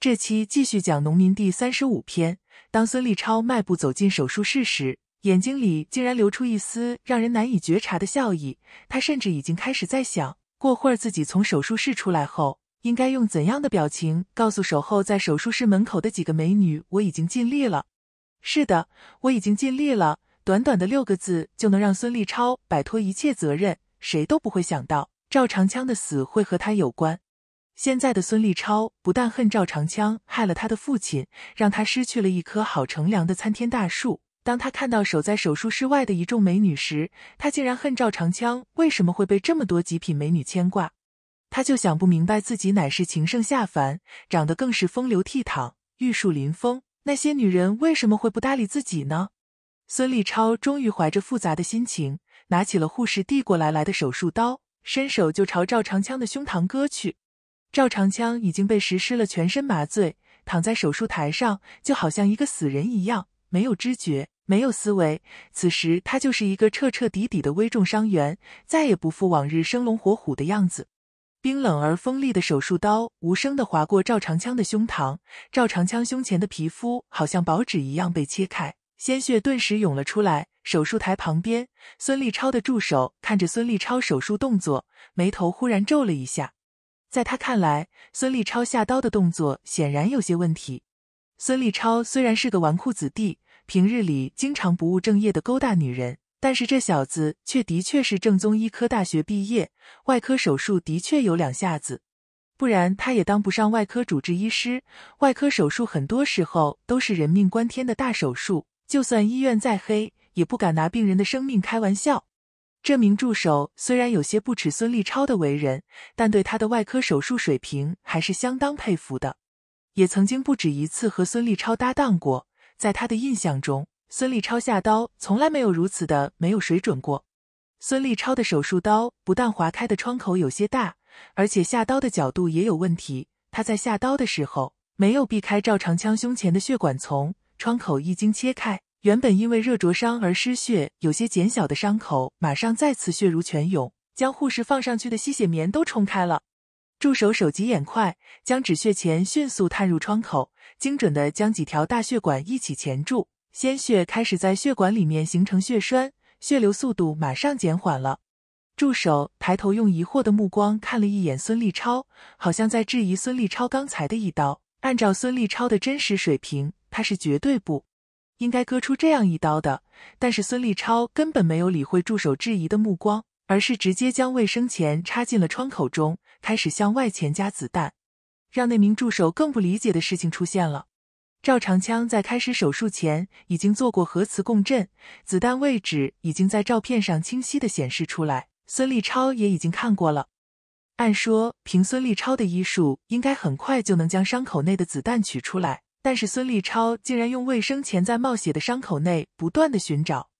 这期继续讲《农民》第三十五篇。当孙立超迈步走进手术室时，眼睛里竟然流出一丝让人难以觉察的笑意。他甚至已经开始在想，过会儿自己从手术室出来后，应该用怎样的表情告诉守候在手术室门口的几个美女：“我已经尽力了。”是的，我已经尽力了。短短的六个字就能让孙立超摆脱一切责任，谁都不会想到赵长枪的死会和他有关。现在的孙立超不但恨赵长枪害了他的父亲，让他失去了一棵好乘凉的参天大树。当他看到守在手术室外的一众美女时，他竟然恨赵长枪为什么会被这么多极品美女牵挂？他就想不明白自己乃是情圣下凡，长得更是风流倜傥、玉树临风，那些女人为什么会不搭理自己呢？孙立超终于怀着复杂的心情，拿起了护士递过来来的手术刀，伸手就朝赵长枪的胸膛割去。赵长枪已经被实施了全身麻醉，躺在手术台上，就好像一个死人一样，没有知觉，没有思维。此时他就是一个彻彻底底的危重伤员，再也不复往日生龙活虎的样子。冰冷而锋利的手术刀无声的划过赵长枪的胸膛，赵长枪胸前的皮肤好像薄纸一样被切开，鲜血顿时涌了出来。手术台旁边，孙立超的助手看着孙立超手术动作，眉头忽然皱了一下。在他看来，孙立超下刀的动作显然有些问题。孙立超虽然是个纨绔子弟，平日里经常不务正业的勾搭女人，但是这小子却的确是正宗医科大学毕业，外科手术的确有两下子，不然他也当不上外科主治医师。外科手术很多时候都是人命关天的大手术，就算医院再黑，也不敢拿病人的生命开玩笑。这名助手虽然有些不齿孙立超的为人，但对他的外科手术水平还是相当佩服的。也曾经不止一次和孙立超搭档过，在他的印象中，孙立超下刀从来没有如此的没有水准过。孙立超的手术刀不但划开的窗口有些大，而且下刀的角度也有问题。他在下刀的时候没有避开赵长枪胸前的血管丛，窗口一经切开。原本因为热灼伤而失血有些减小的伤口，马上再次血如泉涌，将护士放上去的吸血棉都冲开了。助手手疾眼快，将止血钳迅速探入窗口，精准的将几条大血管一起钳住，鲜血开始在血管里面形成血栓，血流速度马上减缓了。助手抬头用疑惑的目光看了一眼孙立超，好像在质疑孙立超刚才的一刀。按照孙立超的真实水平，他是绝对不。应该割出这样一刀的，但是孙立超根本没有理会助手质疑的目光，而是直接将卫生钳插进了窗口中，开始向外钳夹子弹。让那名助手更不理解的事情出现了：赵长枪在开始手术前已经做过核磁共振，子弹位置已经在照片上清晰的显示出来，孙立超也已经看过了。按说，凭孙立超的医术，应该很快就能将伤口内的子弹取出来。但是孙立超竟然用卫生钳在冒血的伤口内不断的寻找，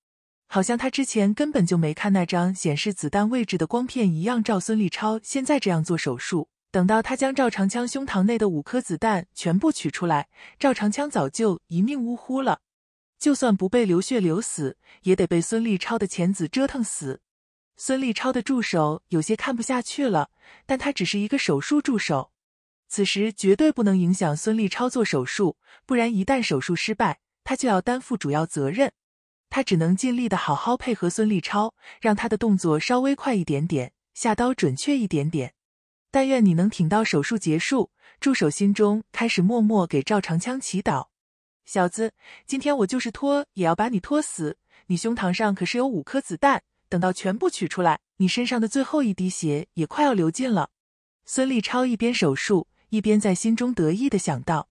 好像他之前根本就没看那张显示子弹位置的光片一样。照孙立超现在这样做手术，等到他将赵长枪胸膛内的五颗子弹全部取出来，赵长枪早就一命呜呼了。就算不被流血流死，也得被孙立超的钳子折腾死。孙立超的助手有些看不下去了，但他只是一个手术助手。此时绝对不能影响孙立超做手术，不然一旦手术失败，他就要担负主要责任。他只能尽力的好好配合孙立超，让他的动作稍微快一点点，下刀准确一点点。但愿你能挺到手术结束。助手心中开始默默给赵长枪祈祷。小子，今天我就是拖，也要把你拖死。你胸膛上可是有五颗子弹，等到全部取出来，你身上的最后一滴血也快要流尽了。孙立超一边手术。一边在心中得意的想到，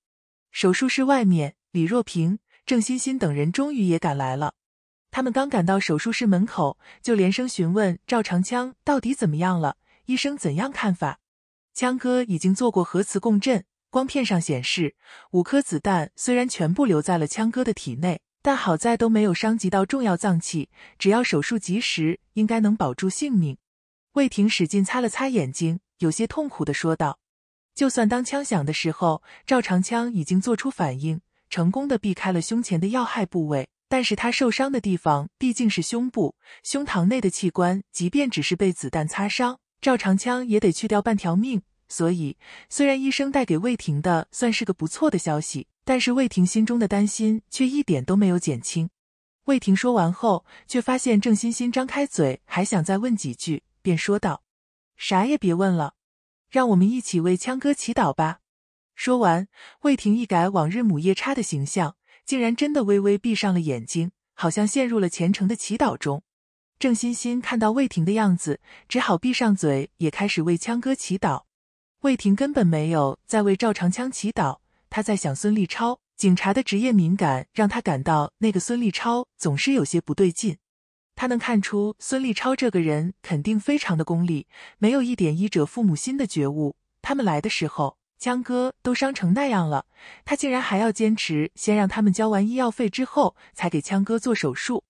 手术室外面，李若平、郑欣欣等人终于也赶来了。他们刚赶到手术室门口，就连声询问赵长枪到底怎么样了，医生怎样看法？枪哥已经做过核磁共振，光片上显示五颗子弹虽然全部留在了枪哥的体内，但好在都没有伤及到重要脏器，只要手术及时，应该能保住性命。魏婷使劲擦了擦眼睛，有些痛苦的说道。就算当枪响的时候，赵长枪已经做出反应，成功的避开了胸前的要害部位。但是他受伤的地方毕竟是胸部，胸膛内的器官，即便只是被子弹擦伤，赵长枪也得去掉半条命。所以，虽然医生带给魏婷的算是个不错的消息，但是魏婷心中的担心却一点都没有减轻。魏婷说完后，却发现郑欣欣张开嘴还想再问几句，便说道：“啥也别问了。”让我们一起为枪哥祈祷吧。说完，魏婷一改往日母夜叉的形象，竟然真的微微闭上了眼睛，好像陷入了虔诚的祈祷中。郑欣欣看到魏婷的样子，只好闭上嘴，也开始为枪哥祈祷。魏婷根本没有在为赵长枪祈祷，她在想孙立超。警察的职业敏感让他感到那个孙立超总是有些不对劲。他能看出孙立超这个人肯定非常的功利，没有一点医者父母心的觉悟。他们来的时候，枪哥都伤成那样了，他竟然还要坚持先让他们交完医药费之后，才给枪哥做手术。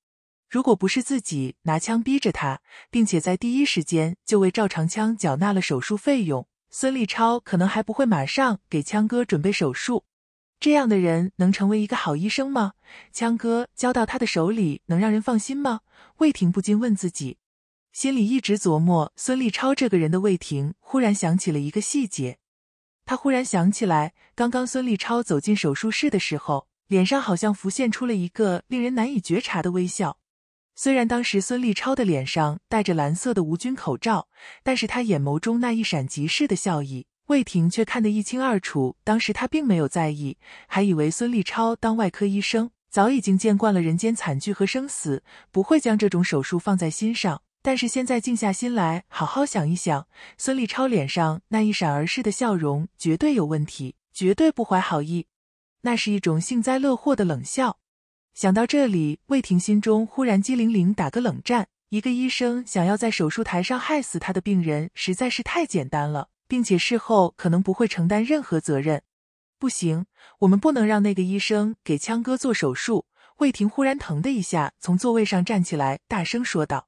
如果不是自己拿枪逼着他，并且在第一时间就为赵长枪缴纳了手术费用，孙立超可能还不会马上给枪哥准备手术。这样的人能成为一个好医生吗？枪哥交到他的手里能让人放心吗？魏婷不禁问自己，心里一直琢磨孙立超这个人的魏婷忽然想起了一个细节，他忽然想起来，刚刚孙立超走进手术室的时候，脸上好像浮现出了一个令人难以觉察的微笑。虽然当时孙立超的脸上戴着蓝色的无菌口罩，但是他眼眸中那一闪即逝的笑意。魏婷却看得一清二楚。当时她并没有在意，还以为孙立超当外科医生，早已经见惯了人间惨剧和生死，不会将这种手术放在心上。但是现在静下心来，好好想一想，孙立超脸上那一闪而逝的笑容绝对有问题，绝对不怀好意。那是一种幸灾乐祸的冷笑。想到这里，魏婷心中忽然机灵灵打个冷战。一个医生想要在手术台上害死他的病人，实在是太简单了。并且事后可能不会承担任何责任。不行，我们不能让那个医生给枪哥做手术。魏婷忽然疼的一下从座位上站起来，大声说道。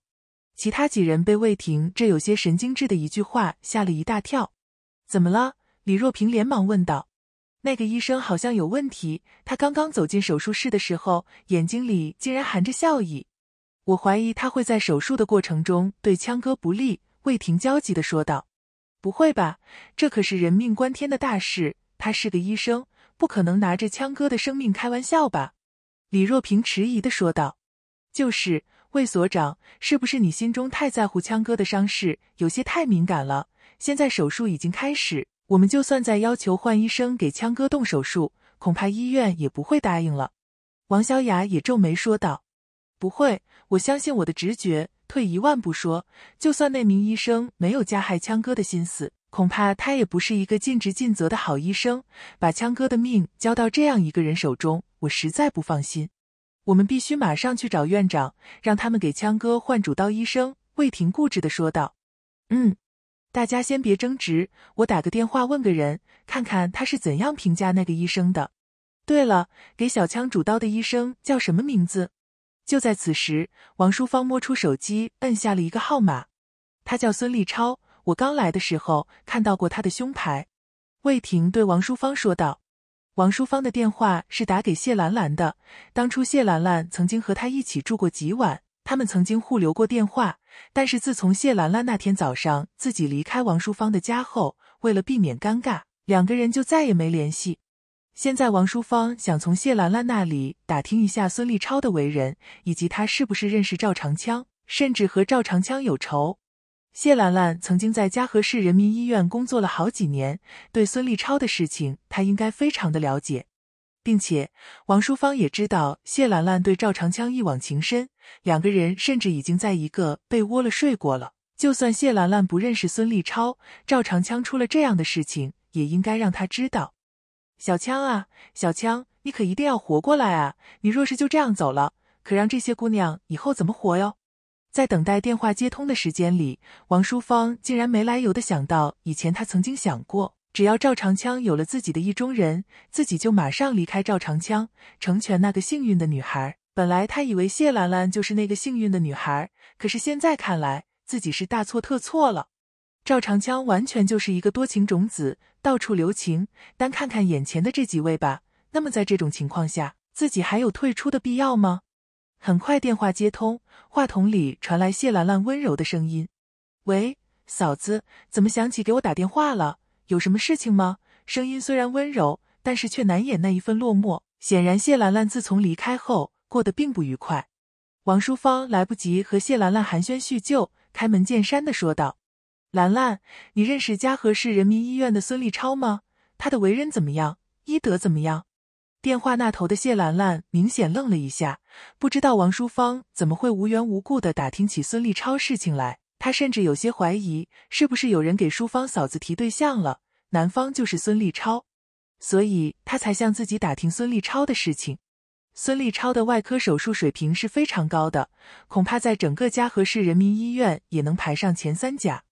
其他几人被魏婷这有些神经质的一句话吓了一大跳。怎么了？李若平连忙问道。那个医生好像有问题。他刚刚走进手术室的时候，眼睛里竟然含着笑意。我怀疑他会在手术的过程中对枪哥不利。魏婷焦急的说道。不会吧，这可是人命关天的大事。他是个医生，不可能拿着枪哥的生命开玩笑吧？李若平迟疑的说道。就是，魏所长，是不是你心中太在乎枪哥的伤势，有些太敏感了？现在手术已经开始，我们就算再要求换医生给枪哥动手术，恐怕医院也不会答应了。王小雅也皱眉说道。不会，我相信我的直觉。退一万步说，就算那名医生没有加害枪哥的心思，恐怕他也不是一个尽职尽责的好医生。把枪哥的命交到这样一个人手中，我实在不放心。我们必须马上去找院长，让他们给枪哥换主刀医生。魏婷固执地说道：“嗯，大家先别争执，我打个电话问个人，看看他是怎样评价那个医生的。对了，给小枪主刀的医生叫什么名字？”就在此时，王淑芳摸出手机，摁下了一个号码。他叫孙立超，我刚来的时候看到过他的胸牌。魏婷对王淑芳说道：“王淑芳的电话是打给谢兰兰的。当初谢兰兰曾经和他一起住过几晚，他们曾经互留过电话。但是自从谢兰兰那天早上自己离开王淑芳的家后，为了避免尴尬，两个人就再也没联系。”现在，王淑芳想从谢兰兰那里打听一下孙立超的为人，以及他是不是认识赵长枪，甚至和赵长枪有仇。谢兰兰曾经在嘉禾市人民医院工作了好几年，对孙立超的事情，她应该非常的了解。并且，王淑芳也知道谢兰兰对赵长枪一往情深，两个人甚至已经在一个被窝了睡过了。就算谢兰兰不认识孙立超，赵长枪出了这样的事情，也应该让他知道。小枪啊，小枪，你可一定要活过来啊！你若是就这样走了，可让这些姑娘以后怎么活哟？在等待电话接通的时间里，王淑芳竟然没来由的想到，以前她曾经想过，只要赵长枪有了自己的意中人，自己就马上离开赵长枪，成全那个幸运的女孩。本来她以为谢兰兰就是那个幸运的女孩，可是现在看来，自己是大错特错了。赵长枪完全就是一个多情种子。到处留情，单看看眼前的这几位吧。那么在这种情况下，自己还有退出的必要吗？很快电话接通，话筒里传来谢兰兰温柔的声音：“喂，嫂子，怎么想起给我打电话了？有什么事情吗？”声音虽然温柔，但是却难掩那一份落寞。显然谢兰兰自从离开后，过得并不愉快。王淑芳来不及和谢兰兰寒暄叙旧，开门见山的说道。兰兰，你认识嘉禾市人民医院的孙立超吗？他的为人怎么样？医德怎么样？电话那头的谢兰兰明显愣了一下，不知道王淑芳怎么会无缘无故的打听起孙立超事情来。他甚至有些怀疑，是不是有人给淑芳嫂子提对象了，男方就是孙立超，所以他才向自己打听孙立超的事情。孙立超的外科手术水平是非常高的，恐怕在整个嘉禾市人民医院也能排上前三甲。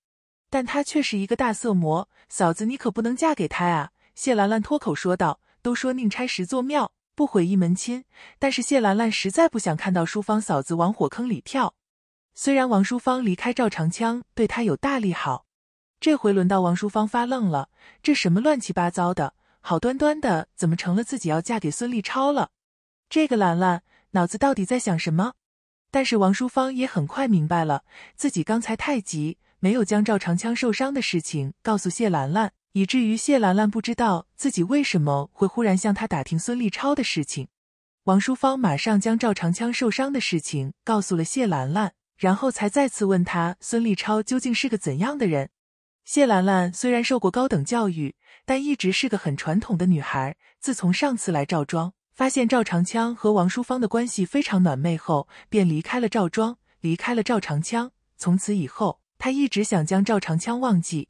但他却是一个大色魔，嫂子，你可不能嫁给他啊！”谢兰兰脱口说道。“都说宁拆十座庙，不毁一门亲，但是谢兰兰实在不想看到淑芳嫂子往火坑里跳。”虽然王淑芳离开赵长枪对她有大利好，这回轮到王淑芳发愣了：这什么乱七八糟的？好端端的怎么成了自己要嫁给孙立超了？这个兰兰脑子到底在想什么？但是王淑芳也很快明白了，自己刚才太急。没有将赵长枪受伤的事情告诉谢兰兰，以至于谢兰兰不知道自己为什么会忽然向他打听孙立超的事情。王淑芳马上将赵长枪受伤的事情告诉了谢兰兰，然后才再次问他孙立超究竟是个怎样的人。谢兰兰虽然受过高等教育，但一直是个很传统的女孩。自从上次来赵庄，发现赵长枪和王淑芳的关系非常暧昧后，便离开了赵庄，离开了赵长枪。从此以后。他一直想将赵长枪忘记，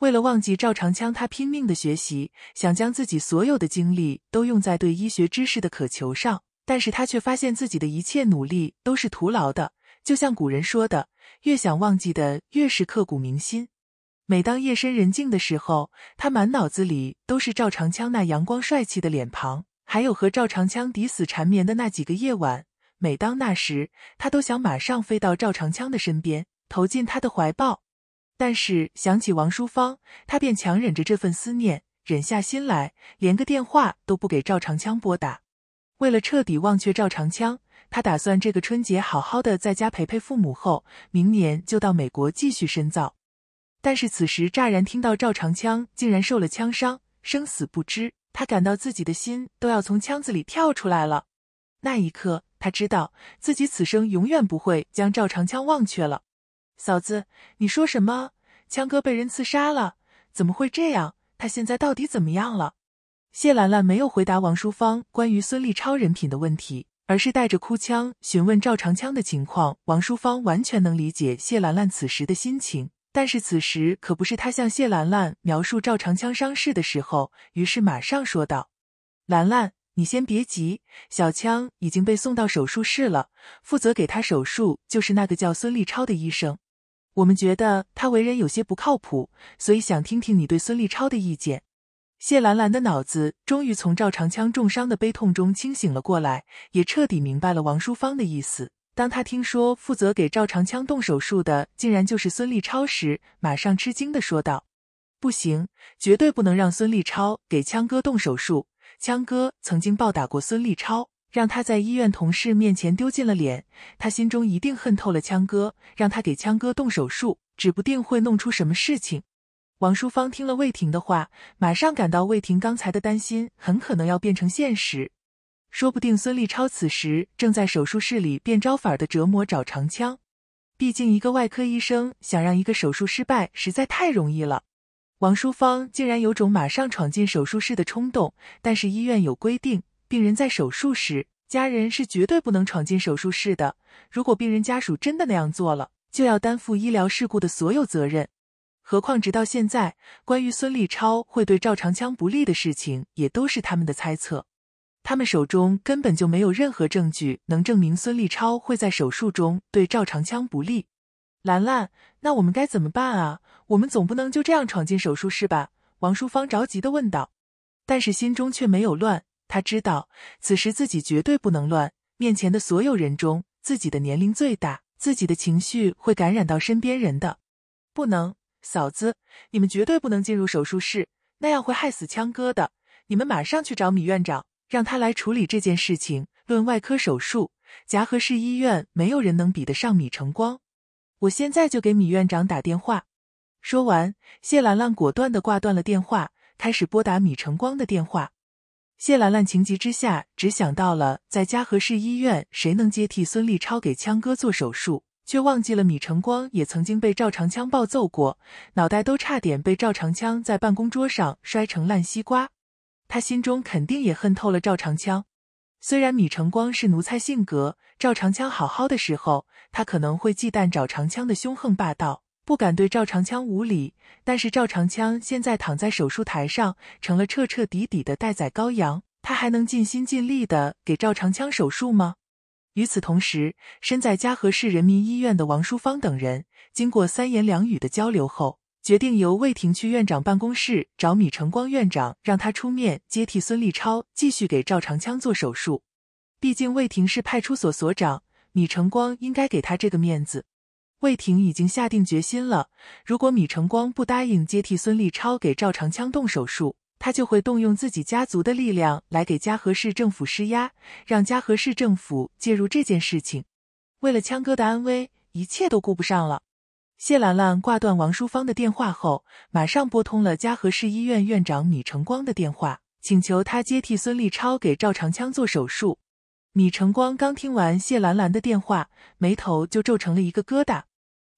为了忘记赵长枪，他拼命的学习，想将自己所有的精力都用在对医学知识的渴求上。但是他却发现自己的一切努力都是徒劳的，就像古人说的，越想忘记的越是刻骨铭心。每当夜深人静的时候，他满脑子里都是赵长枪那阳光帅气的脸庞，还有和赵长枪抵死缠绵的那几个夜晚。每当那时，他都想马上飞到赵长枪的身边。投进他的怀抱，但是想起王淑芳，他便强忍着这份思念，忍下心来，连个电话都不给赵长枪拨打。为了彻底忘却赵长枪，他打算这个春节好好的在家陪陪父母，后明年就到美国继续深造。但是此时乍然听到赵长枪竟然受了枪伤，生死不知，他感到自己的心都要从腔子里跳出来了。那一刻，他知道自己此生永远不会将赵长枪忘却了。嫂子，你说什么？枪哥被人刺杀了？怎么会这样？他现在到底怎么样了？谢兰兰没有回答王淑芳关于孙立超人品的问题，而是带着哭腔询问赵长枪的情况。王淑芳完全能理解谢兰兰此时的心情，但是此时可不是她向谢兰兰描述赵长枪伤势的时候，于是马上说道：“兰兰，你先别急，小枪已经被送到手术室了，负责给他手术就是那个叫孙立超的医生。”我们觉得他为人有些不靠谱，所以想听听你对孙立超的意见。谢兰兰的脑子终于从赵长枪重伤的悲痛中清醒了过来，也彻底明白了王淑芳的意思。当他听说负责给赵长枪动手术的竟然就是孙立超时，马上吃惊的说道：“不行，绝对不能让孙立超给枪哥动手术。枪哥曾经暴打过孙立超。”让他在医院同事面前丢尽了脸，他心中一定恨透了枪哥，让他给枪哥动手术，指不定会弄出什么事情。王淑芳听了魏婷的话，马上感到魏婷刚才的担心很可能要变成现实，说不定孙立超此时正在手术室里变招法的折磨找长枪。毕竟一个外科医生想让一个手术失败实在太容易了。王淑芳竟然有种马上闯进手术室的冲动，但是医院有规定。病人在手术时，家人是绝对不能闯进手术室的。如果病人家属真的那样做了，就要担负医疗事故的所有责任。何况直到现在，关于孙立超会对赵长枪不利的事情，也都是他们的猜测。他们手中根本就没有任何证据能证明孙立超会在手术中对赵长枪不利。兰兰，那我们该怎么办啊？我们总不能就这样闯进手术室吧？王淑芳着急的问道，但是心中却没有乱。他知道此时自己绝对不能乱，面前的所有人中，自己的年龄最大，自己的情绪会感染到身边人的，不能，嫂子，你们绝对不能进入手术室，那样会害死枪哥的。你们马上去找米院长，让他来处理这件事情。论外科手术，夹河市医院没有人能比得上米成光。我现在就给米院长打电话。说完，谢兰兰果断的挂断了电话，开始拨打米成光的电话。谢兰兰情急之下，只想到了在嘉禾市医院，谁能接替孙立超给枪哥做手术，却忘记了米成光也曾经被赵长枪暴揍过，脑袋都差点被赵长枪在办公桌上摔成烂西瓜。他心中肯定也恨透了赵长枪。虽然米成光是奴才性格，赵长枪好好的时候，他可能会忌惮赵长枪的凶横霸道。不敢对赵长枪无礼，但是赵长枪现在躺在手术台上，成了彻彻底底的待宰羔羊。他还能尽心尽力的给赵长枪手术吗？与此同时，身在嘉禾市人民医院的王淑芳等人，经过三言两语的交流后，决定由魏婷区院长办公室找米成光院长，让他出面接替孙立超，继续给赵长枪做手术。毕竟魏婷是派出所所长，米成光应该给他这个面子。魏婷已经下定决心了，如果米成光不答应接替孙立超给赵长枪动手术，他就会动用自己家族的力量来给嘉禾市政府施压，让嘉禾市政府介入这件事情。为了枪哥的安危，一切都顾不上了。谢兰兰挂断王淑芳的电话后，马上拨通了嘉禾市医院院长米成光的电话，请求他接替孙立超给赵长枪做手术。米成光刚听完谢兰兰的电话，眉头就皱成了一个疙瘩。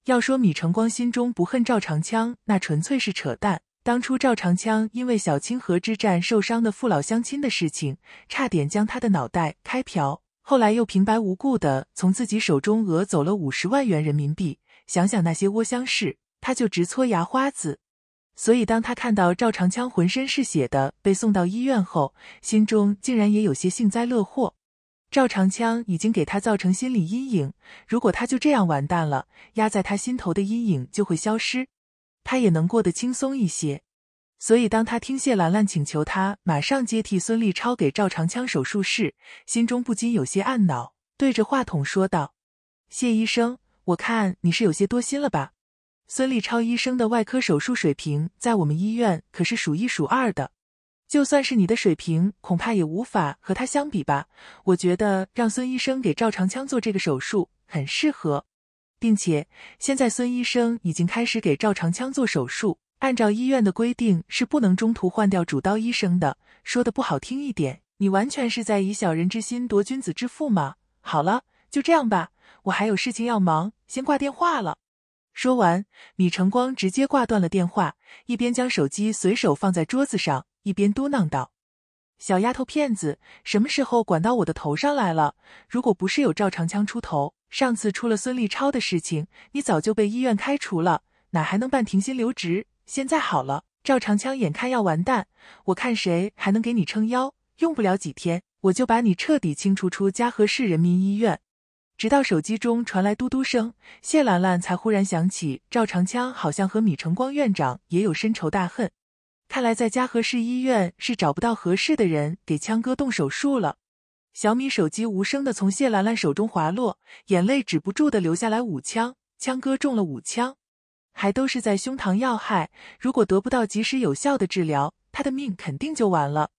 要说米承光心中不恨赵长枪，那纯粹是扯淡。当初赵长枪因为小清河之战受伤的父老乡亲的事情，差点将他的脑袋开瓢，后来又平白无故的从自己手中讹走了五十万元人民币。想想那些窝乡事，他就直搓牙花子。所以当他看到赵长枪浑身是血的被送到医院后，心中竟然也有些幸灾乐祸。赵长枪已经给他造成心理阴影，如果他就这样完蛋了，压在他心头的阴影就会消失，他也能过得轻松一些。所以，当他听谢兰兰请求他马上接替孙立超给赵长枪手术室，心中不禁有些暗恼，对着话筒说道：“谢医生，我看你是有些多心了吧？孙立超医生的外科手术水平在我们医院可是数一数二的。”就算是你的水平，恐怕也无法和他相比吧。我觉得让孙医生给赵长枪做这个手术很适合，并且现在孙医生已经开始给赵长枪做手术。按照医院的规定，是不能中途换掉主刀医生的。说的不好听一点，你完全是在以小人之心夺君子之腹嘛。好了，就这样吧，我还有事情要忙，先挂电话了。说完，米成光直接挂断了电话，一边将手机随手放在桌子上。一边嘟囔道：“小丫头片子，什么时候管到我的头上来了？如果不是有赵长枪出头，上次出了孙立超的事情，你早就被医院开除了，哪还能办停薪留职？现在好了，赵长枪眼看要完蛋，我看谁还能给你撑腰？用不了几天，我就把你彻底清除出嘉禾市人民医院。”直到手机中传来嘟嘟声，谢兰兰才忽然想起，赵长枪好像和米成光院长也有深仇大恨。看来在嘉禾市医院是找不到合适的人给枪哥动手术了。小米手机无声的从谢兰兰手中滑落，眼泪止不住的流下来。五枪，枪哥中了五枪，还都是在胸膛要害。如果得不到及时有效的治疗，他的命肯定就完了。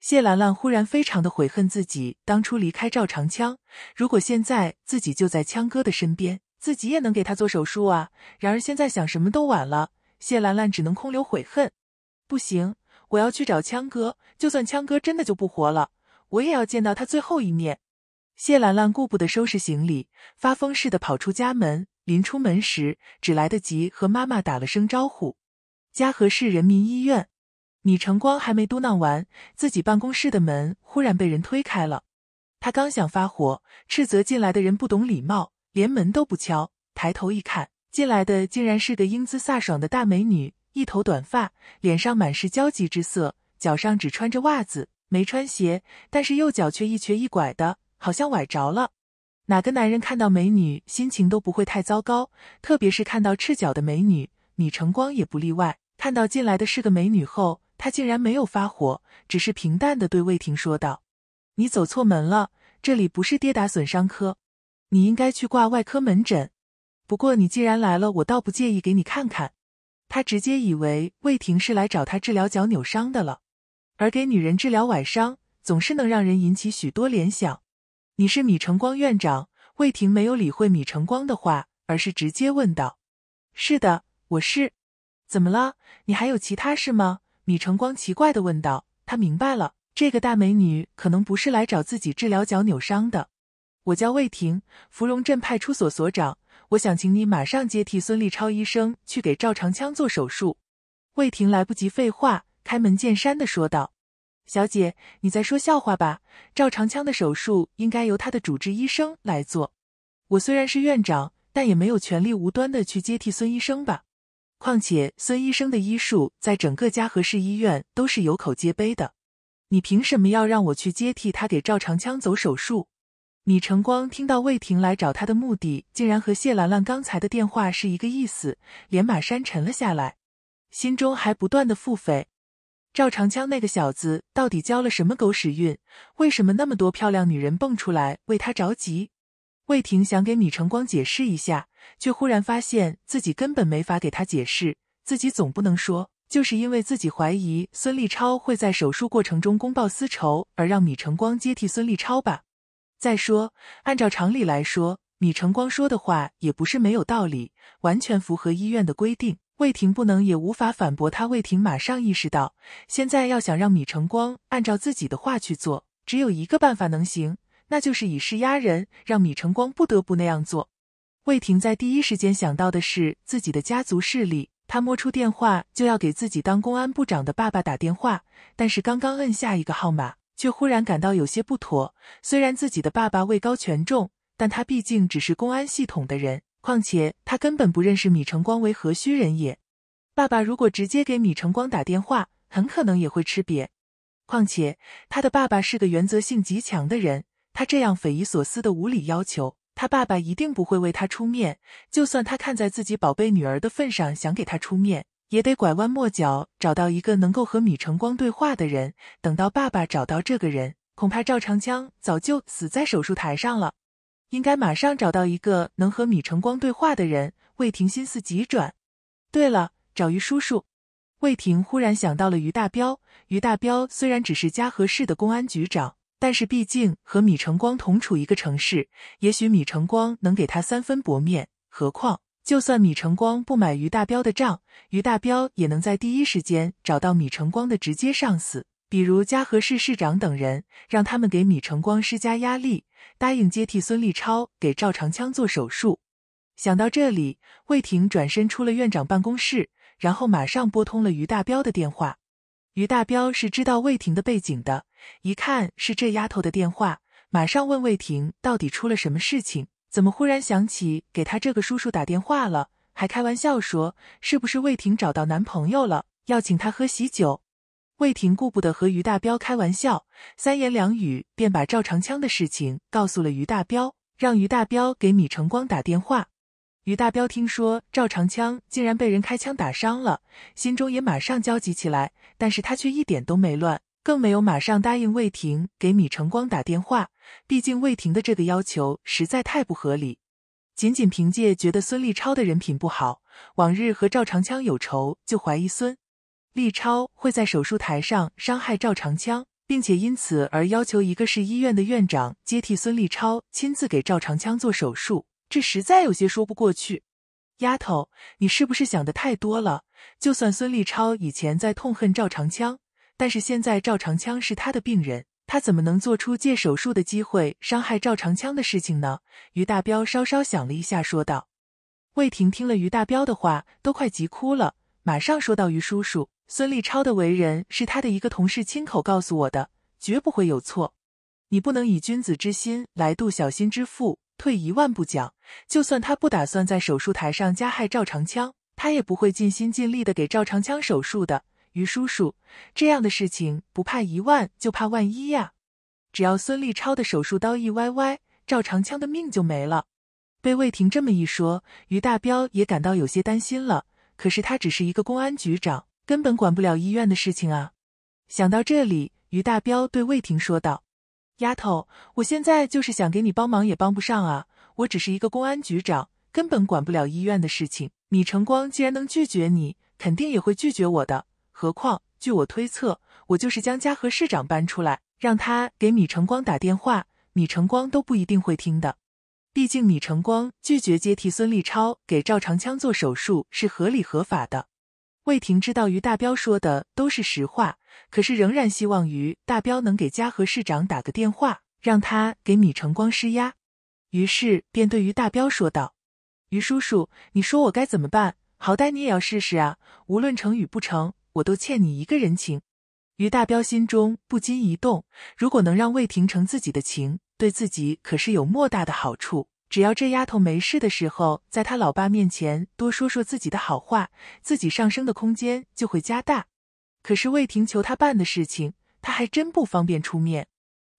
谢兰兰忽然非常的悔恨自己当初离开赵长枪。如果现在自己就在枪哥的身边，自己也能给他做手术啊。然而现在想什么都晚了，谢兰兰只能空留悔恨。不行，我要去找枪哥。就算枪哥真的就不活了，我也要见到他最后一面。谢兰兰顾不得收拾行李，发疯似的跑出家门。临出门时，只来得及和妈妈打了声招呼。嘉禾市人民医院，米成光还没嘟囔完，自己办公室的门忽然被人推开了。他刚想发火，斥责进来的人不懂礼貌，连门都不敲。抬头一看，进来的竟然是个英姿飒爽的大美女。一头短发，脸上满是焦急之色，脚上只穿着袜子，没穿鞋，但是右脚却一瘸一拐的，好像崴着了。哪个男人看到美女，心情都不会太糟糕，特别是看到赤脚的美女，米成光也不例外。看到进来的是个美女后，他竟然没有发火，只是平淡的对魏婷说道：“你走错门了，这里不是跌打损伤科，你应该去挂外科门诊。不过你既然来了，我倒不介意给你看看。”他直接以为魏婷是来找他治疗脚扭伤的了，而给女人治疗崴伤总是能让人引起许多联想。你是米成光院长？魏婷没有理会米成光的话，而是直接问道：“是的，我是。怎么了？你还有其他事吗？”米成光奇怪的问道。他明白了，这个大美女可能不是来找自己治疗脚扭伤的。我叫魏婷，芙蓉镇派出所所长。我想请你马上接替孙立超医生去给赵长枪做手术。魏婷来不及废话，开门见山的说道：“小姐，你在说笑话吧？赵长枪的手术应该由他的主治医生来做。我虽然是院长，但也没有权利无端的去接替孙医生吧？况且孙医生的医术在整个嘉禾市医院都是有口皆碑的，你凭什么要让我去接替他给赵长枪走手术？”米成光听到魏婷来找他的目的，竟然和谢兰兰刚才的电话是一个意思，脸马山沉了下来，心中还不断的腹诽：赵长枪那个小子到底交了什么狗屎运？为什么那么多漂亮女人蹦出来为他着急？魏婷想给米成光解释一下，却忽然发现自己根本没法给他解释，自己总不能说就是因为自己怀疑孙立超会在手术过程中公报私仇，而让米成光接替孙立超吧。再说，按照常理来说，米成光说的话也不是没有道理，完全符合医院的规定。魏婷不能也无法反驳他。魏婷马上意识到，现在要想让米成光按照自己的话去做，只有一个办法能行，那就是以势压人，让米成光不得不那样做。魏婷在第一时间想到的是自己的家族势力，他摸出电话就要给自己当公安部长的爸爸打电话，但是刚刚摁下一个号码。却忽然感到有些不妥。虽然自己的爸爸位高权重，但他毕竟只是公安系统的人，况且他根本不认识米成光为何须人也。爸爸如果直接给米成光打电话，很可能也会吃瘪。况且他的爸爸是个原则性极强的人，他这样匪夷所思的无理要求，他爸爸一定不会为他出面。就算他看在自己宝贝女儿的份上想给他出面。也得拐弯抹角找到一个能够和米晨光对话的人。等到爸爸找到这个人，恐怕赵长枪早就死在手术台上了。应该马上找到一个能和米晨光对话的人。魏婷心思急转。对了，找于叔叔。魏婷忽然想到了于大彪。于大彪虽然只是嘉禾市的公安局长，但是毕竟和米晨光同处一个城市，也许米晨光能给他三分薄面。何况。就算米承光不买于大彪的账，于大彪也能在第一时间找到米成光的直接上司，比如嘉禾市市长等人，让他们给米成光施加压力，答应接替孙立超给赵长枪做手术。想到这里，魏婷转身出了院长办公室，然后马上拨通了于大彪的电话。于大彪是知道魏婷的背景的，一看是这丫头的电话，马上问魏婷到底出了什么事情。怎么忽然想起给他这个叔叔打电话了？还开玩笑说，是不是魏婷找到男朋友了，要请他喝喜酒？魏婷顾不得和于大彪开玩笑，三言两语便把赵长枪的事情告诉了于大彪，让于大彪给米成光打电话。于大彪听说赵长枪竟然被人开枪打伤了，心中也马上焦急起来，但是他却一点都没乱。更没有马上答应魏婷给米成光打电话，毕竟魏婷的这个要求实在太不合理。仅仅凭借觉得孙立超的人品不好，往日和赵长枪有仇，就怀疑孙立超会在手术台上伤害赵长枪，并且因此而要求一个是医院的院长接替孙立超亲自给赵长枪做手术，这实在有些说不过去。丫头，你是不是想的太多了？就算孙立超以前在痛恨赵长枪。但是现在赵长枪是他的病人，他怎么能做出借手术的机会伤害赵长枪的事情呢？于大彪稍稍想了一下，说道：“魏婷听了于大彪的话，都快急哭了，马上说道：“于叔叔，孙立超的为人是他的一个同事亲口告诉我的，绝不会有错。你不能以君子之心来度小心之腹。退一万步讲，就算他不打算在手术台上加害赵长枪，他也不会尽心尽力的给赵长枪手术的。”于叔叔，这样的事情不怕一万就怕万一呀！只要孙立超的手术刀一歪歪，赵长枪的命就没了。被魏婷这么一说，于大彪也感到有些担心了。可是他只是一个公安局长，根本管不了医院的事情啊！想到这里，于大彪对魏婷说道：“丫头，我现在就是想给你帮忙也帮不上啊，我只是一个公安局长，根本管不了医院的事情。米成光既然能拒绝你，肯定也会拒绝我的。”何况，据我推测，我就是将嘉禾市长搬出来，让他给米成光打电话，米成光都不一定会听的。毕竟米成光拒绝接替孙立超给赵长枪做手术是合理合法的。魏婷知道于大彪说的都是实话，可是仍然希望于大彪能给嘉禾市长打个电话，让他给米成光施压。于是便对于大彪说道：“于叔叔，你说我该怎么办？好歹你也要试试啊！无论成与不成。”我都欠你一个人情，于大彪心中不禁一动。如果能让魏婷成自己的情，对自己可是有莫大的好处。只要这丫头没事的时候，在他老爸面前多说说自己的好话，自己上升的空间就会加大。可是魏婷求他办的事情，他还真不方便出面。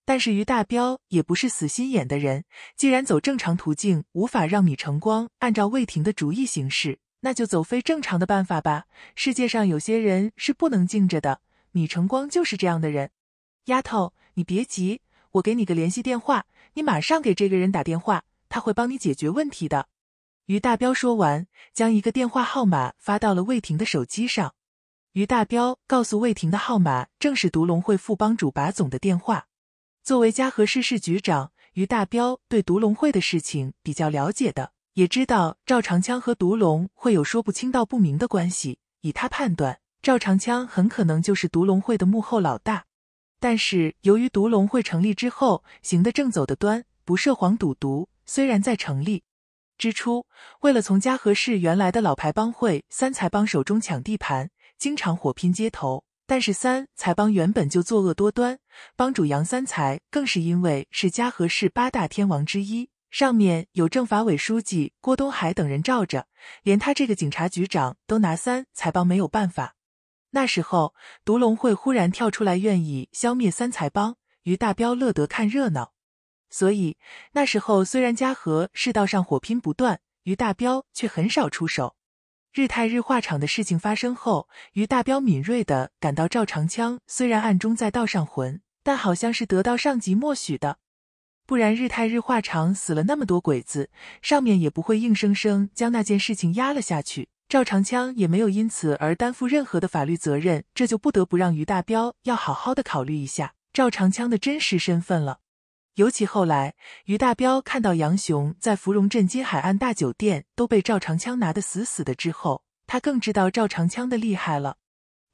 但是于大彪也不是死心眼的人，既然走正常途径无法让米成光按照魏婷的主意行事。那就走非正常的办法吧。世界上有些人是不能静着的，米成光就是这样的人。丫头，你别急，我给你个联系电话，你马上给这个人打电话，他会帮你解决问题的。于大彪说完，将一个电话号码发到了魏婷的手机上。于大彪告诉魏婷的号码正是独龙会副帮主把总的电话。作为嘉禾市市局长，于大彪对独龙会的事情比较了解的。也知道赵长枪和独龙会有说不清道不明的关系，以他判断，赵长枪很可能就是独龙会的幕后老大。但是，由于独龙会成立之后行得正走得端，不涉黄赌毒，虽然在成立之初为了从嘉禾市原来的老牌帮会三才帮手中抢地盘，经常火拼街头，但是三才帮原本就作恶多端，帮主杨三才更是因为是嘉禾市八大天王之一。上面有政法委书记郭东海等人罩着，连他这个警察局长都拿三财帮没有办法。那时候，独龙会忽然跳出来，愿意消灭三财帮，于大彪乐得看热闹。所以那时候，虽然嘉禾世道上火拼不断，于大彪却很少出手。日泰日化厂的事情发生后，于大彪敏锐的感到赵长枪虽然暗中在道上混，但好像是得到上级默许的。不然日泰日化厂死了那么多鬼子，上面也不会硬生生将那件事情压了下去。赵长枪也没有因此而担负任何的法律责任，这就不得不让于大彪要好好的考虑一下赵长枪的真实身份了。尤其后来，于大彪看到杨雄在芙蓉镇金海岸大酒店都被赵长枪拿得死死的之后，他更知道赵长枪的厉害了。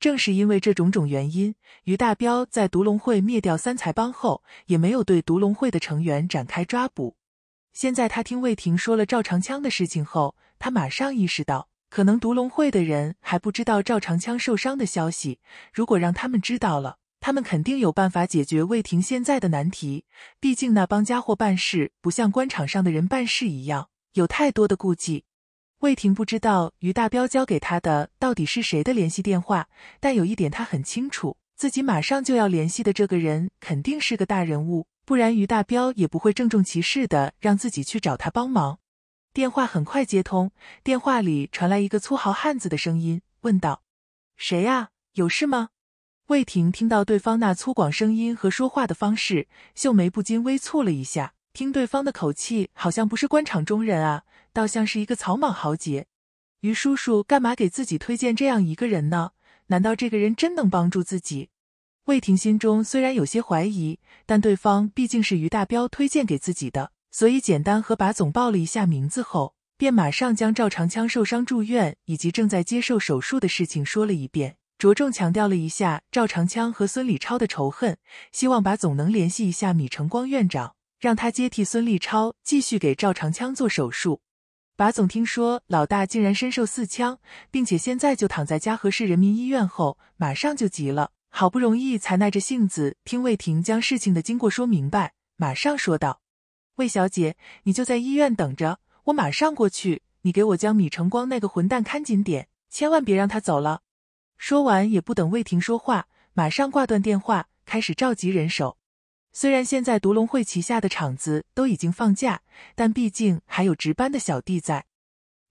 正是因为这种种原因，于大彪在独龙会灭掉三才帮后，也没有对独龙会的成员展开抓捕。现在他听魏婷说了赵长枪的事情后，他马上意识到，可能独龙会的人还不知道赵长枪受伤的消息。如果让他们知道了，他们肯定有办法解决魏婷现在的难题。毕竟那帮家伙办事不像官场上的人办事一样，有太多的顾忌。魏婷不知道于大彪交给她的到底是谁的联系电话，但有一点她很清楚，自己马上就要联系的这个人肯定是个大人物，不然于大彪也不会郑重其事的让自己去找他帮忙。电话很快接通，电话里传来一个粗豪汉子的声音，问道：“谁呀？有事吗？”魏婷听到对方那粗犷声音和说话的方式，秀眉不禁微蹙了一下。听对方的口气，好像不是官场中人啊，倒像是一个草莽豪杰。于叔叔干嘛给自己推荐这样一个人呢？难道这个人真能帮助自己？魏婷心中虽然有些怀疑，但对方毕竟是于大彪推荐给自己的，所以简单和把总报了一下名字后，便马上将赵长枪受伤住院以及正在接受手术的事情说了一遍，着重强调了一下赵长枪和孙礼超的仇恨，希望把总能联系一下米成光院长。让他接替孙立超，继续给赵长枪做手术。把总听说老大竟然身受四枪，并且现在就躺在嘉禾市人民医院后，马上就急了。好不容易才耐着性子听魏婷将事情的经过说明白，马上说道：“魏小姐，你就在医院等着，我马上过去。你给我将米成光那个混蛋看紧点，千万别让他走了。”说完，也不等魏婷说话，马上挂断电话，开始召集人手。虽然现在独龙会旗下的厂子都已经放假，但毕竟还有值班的小弟在。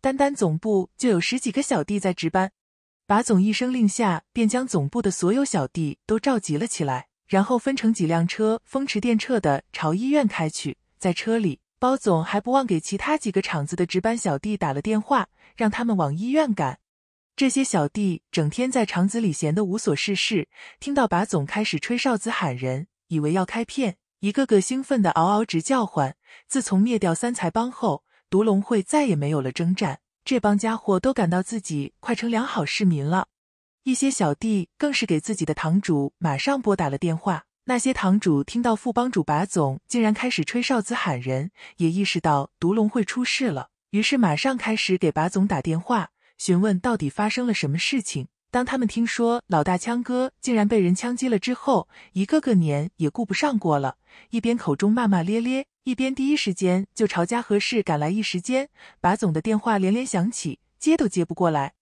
单单总部就有十几个小弟在值班。把总一声令下，便将总部的所有小弟都召集了起来，然后分成几辆车，风驰电掣的朝医院开去。在车里，包总还不忘给其他几个厂子的值班小弟打了电话，让他们往医院赶。这些小弟整天在厂子里闲得无所事事，听到把总开始吹哨子喊人。以为要开片，一个个兴奋的嗷嗷直叫唤。自从灭掉三才帮后，独龙会再也没有了征战，这帮家伙都感到自己快成良好市民了。一些小弟更是给自己的堂主马上拨打了电话。那些堂主听到副帮主把总竟然开始吹哨子喊人，也意识到独龙会出事了，于是马上开始给把总打电话，询问到底发生了什么事情。当他们听说老大枪哥竟然被人枪击了之后，一个个年也顾不上过了，一边口中骂骂咧咧，一边第一时间就朝嘉禾市赶来。一时间，把总的电话连连响起，接都接不过来。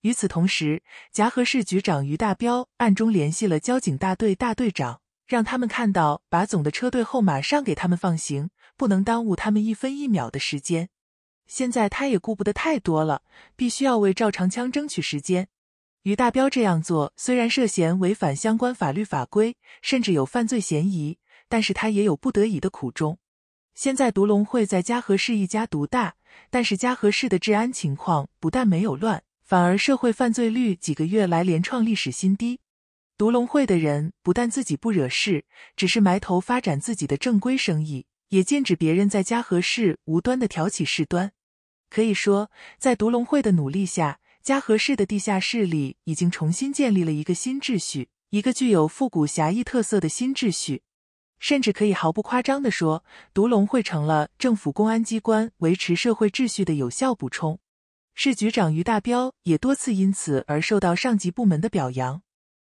与此同时，夹河市局长于大彪暗中联系了交警大队大队长，让他们看到把总的车队后，马上给他们放行，不能耽误他们一分一秒的时间。现在他也顾不得太多了，必须要为赵长枪争取时间。于大彪这样做虽然涉嫌违反相关法律法规，甚至有犯罪嫌疑，但是他也有不得已的苦衷。现在独龙会在嘉禾市一家独大，但是嘉禾市的治安情况不但没有乱，反而社会犯罪率几个月来连创历史新低。独龙会的人不但自己不惹事，只是埋头发展自己的正规生意，也禁止别人在嘉禾市无端的挑起事端。可以说，在独龙会的努力下。嘉禾市的地下势力已经重新建立了一个新秩序，一个具有复古侠义特色的新秩序。甚至可以毫不夸张地说，毒龙会成了政府公安机关维持社会秩序的有效补充。市局长于大彪也多次因此而受到上级部门的表扬。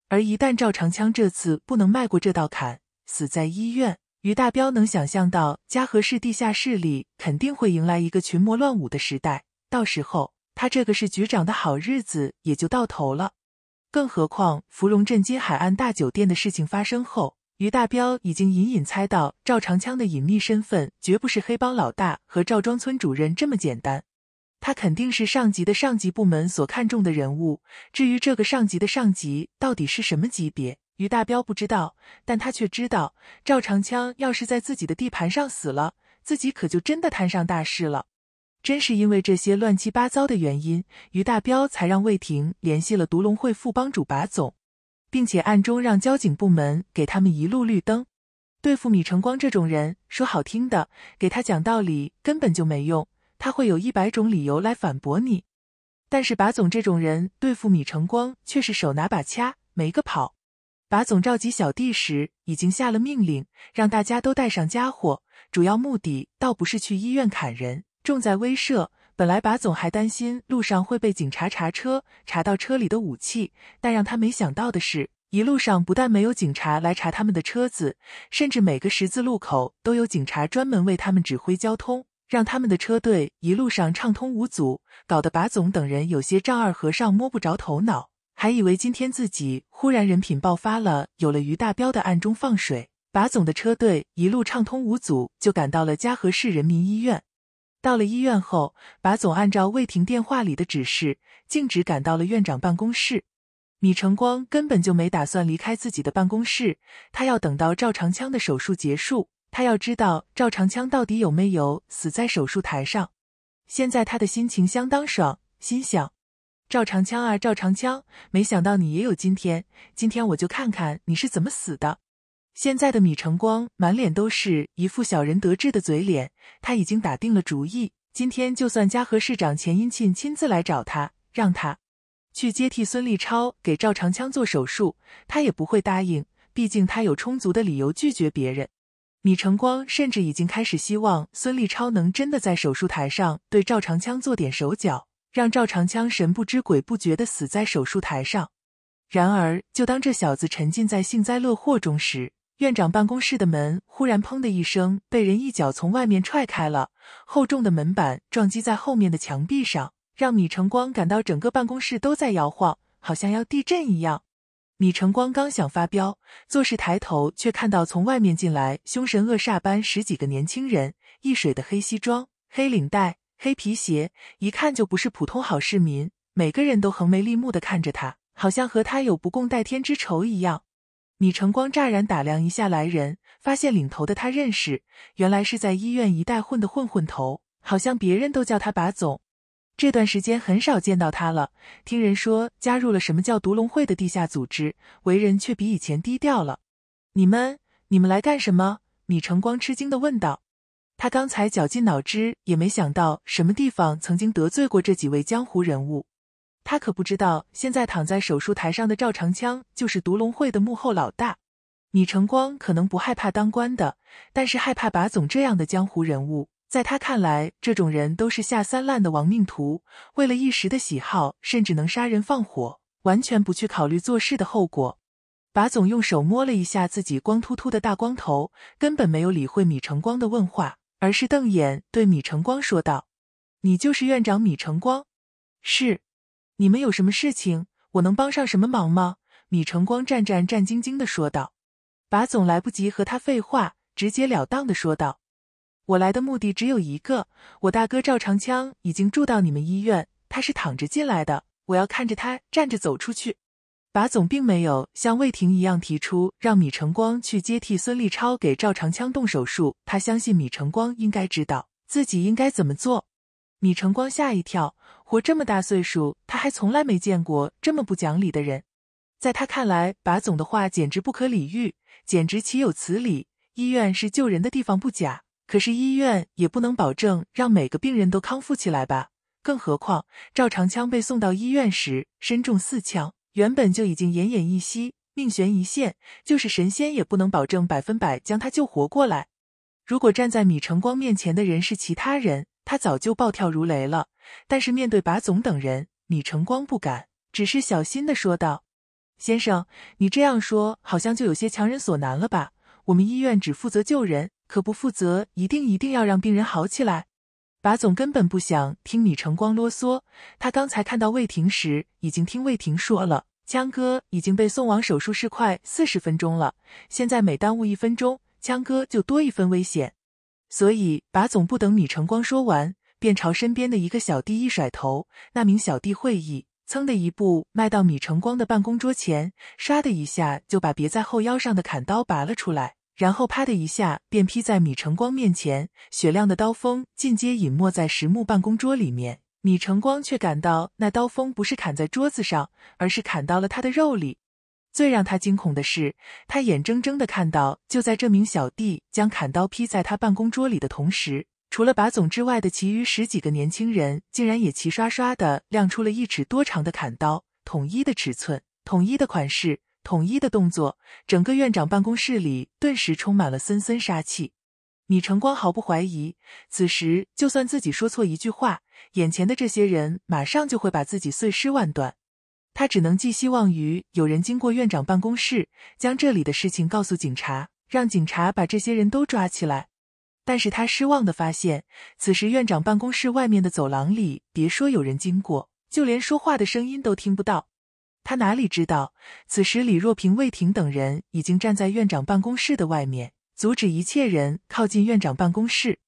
而一旦赵长枪这次不能迈过这道坎，死在医院，于大彪能想象到嘉禾市地下势力肯定会迎来一个群魔乱舞的时代。到时候。他这个是局长的好日子也就到头了，更何况芙蓉镇金海岸大酒店的事情发生后，于大彪已经隐隐猜到赵长枪的隐秘身份绝不是黑帮老大和赵庄村主任这么简单，他肯定是上级的上级部门所看重的人物。至于这个上级的上级到底是什么级别，于大彪不知道，但他却知道赵长枪要是在自己的地盘上死了，自己可就真的摊上大事了。真是因为这些乱七八糟的原因，于大彪才让魏婷联系了独龙会副帮主把总，并且暗中让交警部门给他们一路绿灯。对付米成光这种人，说好听的给他讲道理根本就没用，他会有一百种理由来反驳你。但是把总这种人对付米成光却是手拿把掐，没个跑。把总召集小弟时已经下了命令，让大家都带上家伙，主要目的倒不是去医院砍人。重在威慑。本来把总还担心路上会被警察查车，查到车里的武器，但让他没想到的是，一路上不但没有警察来查他们的车子，甚至每个十字路口都有警察专门为他们指挥交通，让他们的车队一路上畅通无阻，搞得把总等人有些丈二和尚摸不着头脑，还以为今天自己忽然人品爆发了，有了于大彪的暗中放水，把总的车队一路畅通无阻，就赶到了嘉禾市人民医院。到了医院后，把总按照魏婷电话里的指示，径直赶到了院长办公室。米成光根本就没打算离开自己的办公室，他要等到赵长枪的手术结束，他要知道赵长枪到底有没有死在手术台上。现在他的心情相当爽，心想：赵长枪啊赵长枪，没想到你也有今天，今天我就看看你是怎么死的。现在的米成光满脸都是一副小人得志的嘴脸，他已经打定了主意，今天就算嘉禾市长钱英庆亲自来找他，让他去接替孙立超给赵长枪做手术，他也不会答应。毕竟他有充足的理由拒绝别人。米成光甚至已经开始希望孙立超能真的在手术台上对赵长枪做点手脚，让赵长枪神不知鬼不觉的死在手术台上。然而，就当这小子沉浸在幸灾乐祸中时，院长办公室的门忽然砰的一声被人一脚从外面踹开了，厚重的门板撞击在后面的墙壁上，让米成光感到整个办公室都在摇晃，好像要地震一样。米成光刚想发飙，做事抬头却看到从外面进来凶神恶煞般十几个年轻人，一水的黑西装、黑领带、黑皮鞋，一看就不是普通好市民，每个人都横眉立目的看着他，好像和他有不共戴天之仇一样。米成光乍然打量一下来人，发现领头的他认识，原来是在医院一带混的混混头，好像别人都叫他把总。这段时间很少见到他了，听人说加入了什么叫毒龙会的地下组织，为人却比以前低调了。你们，你们来干什么？米成光吃惊地问道。他刚才绞尽脑汁也没想到什么地方曾经得罪过这几位江湖人物。他可不知道，现在躺在手术台上的赵长枪就是独龙会的幕后老大。米成光可能不害怕当官的，但是害怕把总这样的江湖人物。在他看来，这种人都是下三滥的亡命徒，为了一时的喜好，甚至能杀人放火，完全不去考虑做事的后果。把总用手摸了一下自己光秃秃的大光头，根本没有理会米成光的问话，而是瞪眼对米成光说道：“你就是院长米成光？”“是。”你们有什么事情？我能帮上什么忙吗？”米成光战战战兢兢的说道。把总来不及和他废话，直截了当的说道：“我来的目的只有一个，我大哥赵长枪已经住到你们医院，他是躺着进来的，我要看着他站着走出去。”把总并没有像魏婷一样提出让米成光去接替孙立超给赵长枪动手术，他相信米成光应该知道自己应该怎么做。米成光吓一跳。我这么大岁数，他还从来没见过这么不讲理的人。在他看来，把总的话简直不可理喻，简直岂有此理。医院是救人的地方不假，可是医院也不能保证让每个病人都康复起来吧？更何况赵长枪被送到医院时身中四枪，原本就已经奄奄一息，命悬一线，就是神仙也不能保证百分百将他救活过来。如果站在米成光面前的人是其他人，他早就暴跳如雷了，但是面对把总等人，李成光不敢，只是小心的说道：“先生，你这样说好像就有些强人所难了吧？我们医院只负责救人，可不负责一定一定要让病人好起来。”把总根本不想听李成光啰嗦，他刚才看到魏婷时，已经听魏婷说了，枪哥已经被送往手术室快四十分钟了，现在每耽误一分钟，枪哥就多一分危险。所以，把总不等米成光说完，便朝身边的一个小弟一甩头。那名小弟会意，噌的一步迈到米成光的办公桌前，唰的一下就把别在后腰上的砍刀拔了出来，然后啪的一下便劈在米成光面前，雪亮的刀锋尽皆隐没在实木办公桌里面。米成光却感到那刀锋不是砍在桌子上，而是砍到了他的肉里。最让他惊恐的是，他眼睁睁的看到，就在这名小弟将砍刀劈在他办公桌里的同时，除了把总之外的其余十几个年轻人，竟然也齐刷刷的亮出了一尺多长的砍刀，统一的尺寸，统一的款式，统一的动作，整个院长办公室里顿时充满了森森杀气。米成光毫不怀疑，此时就算自己说错一句话，眼前的这些人马上就会把自己碎尸万段。他只能寄希望于有人经过院长办公室，将这里的事情告诉警察，让警察把这些人都抓起来。但是他失望的发现，此时院长办公室外面的走廊里，别说有人经过，就连说话的声音都听不到。他哪里知道，此时李若平、魏婷等人已经站在院长办公室的外面，阻止一切人靠近院长办公室。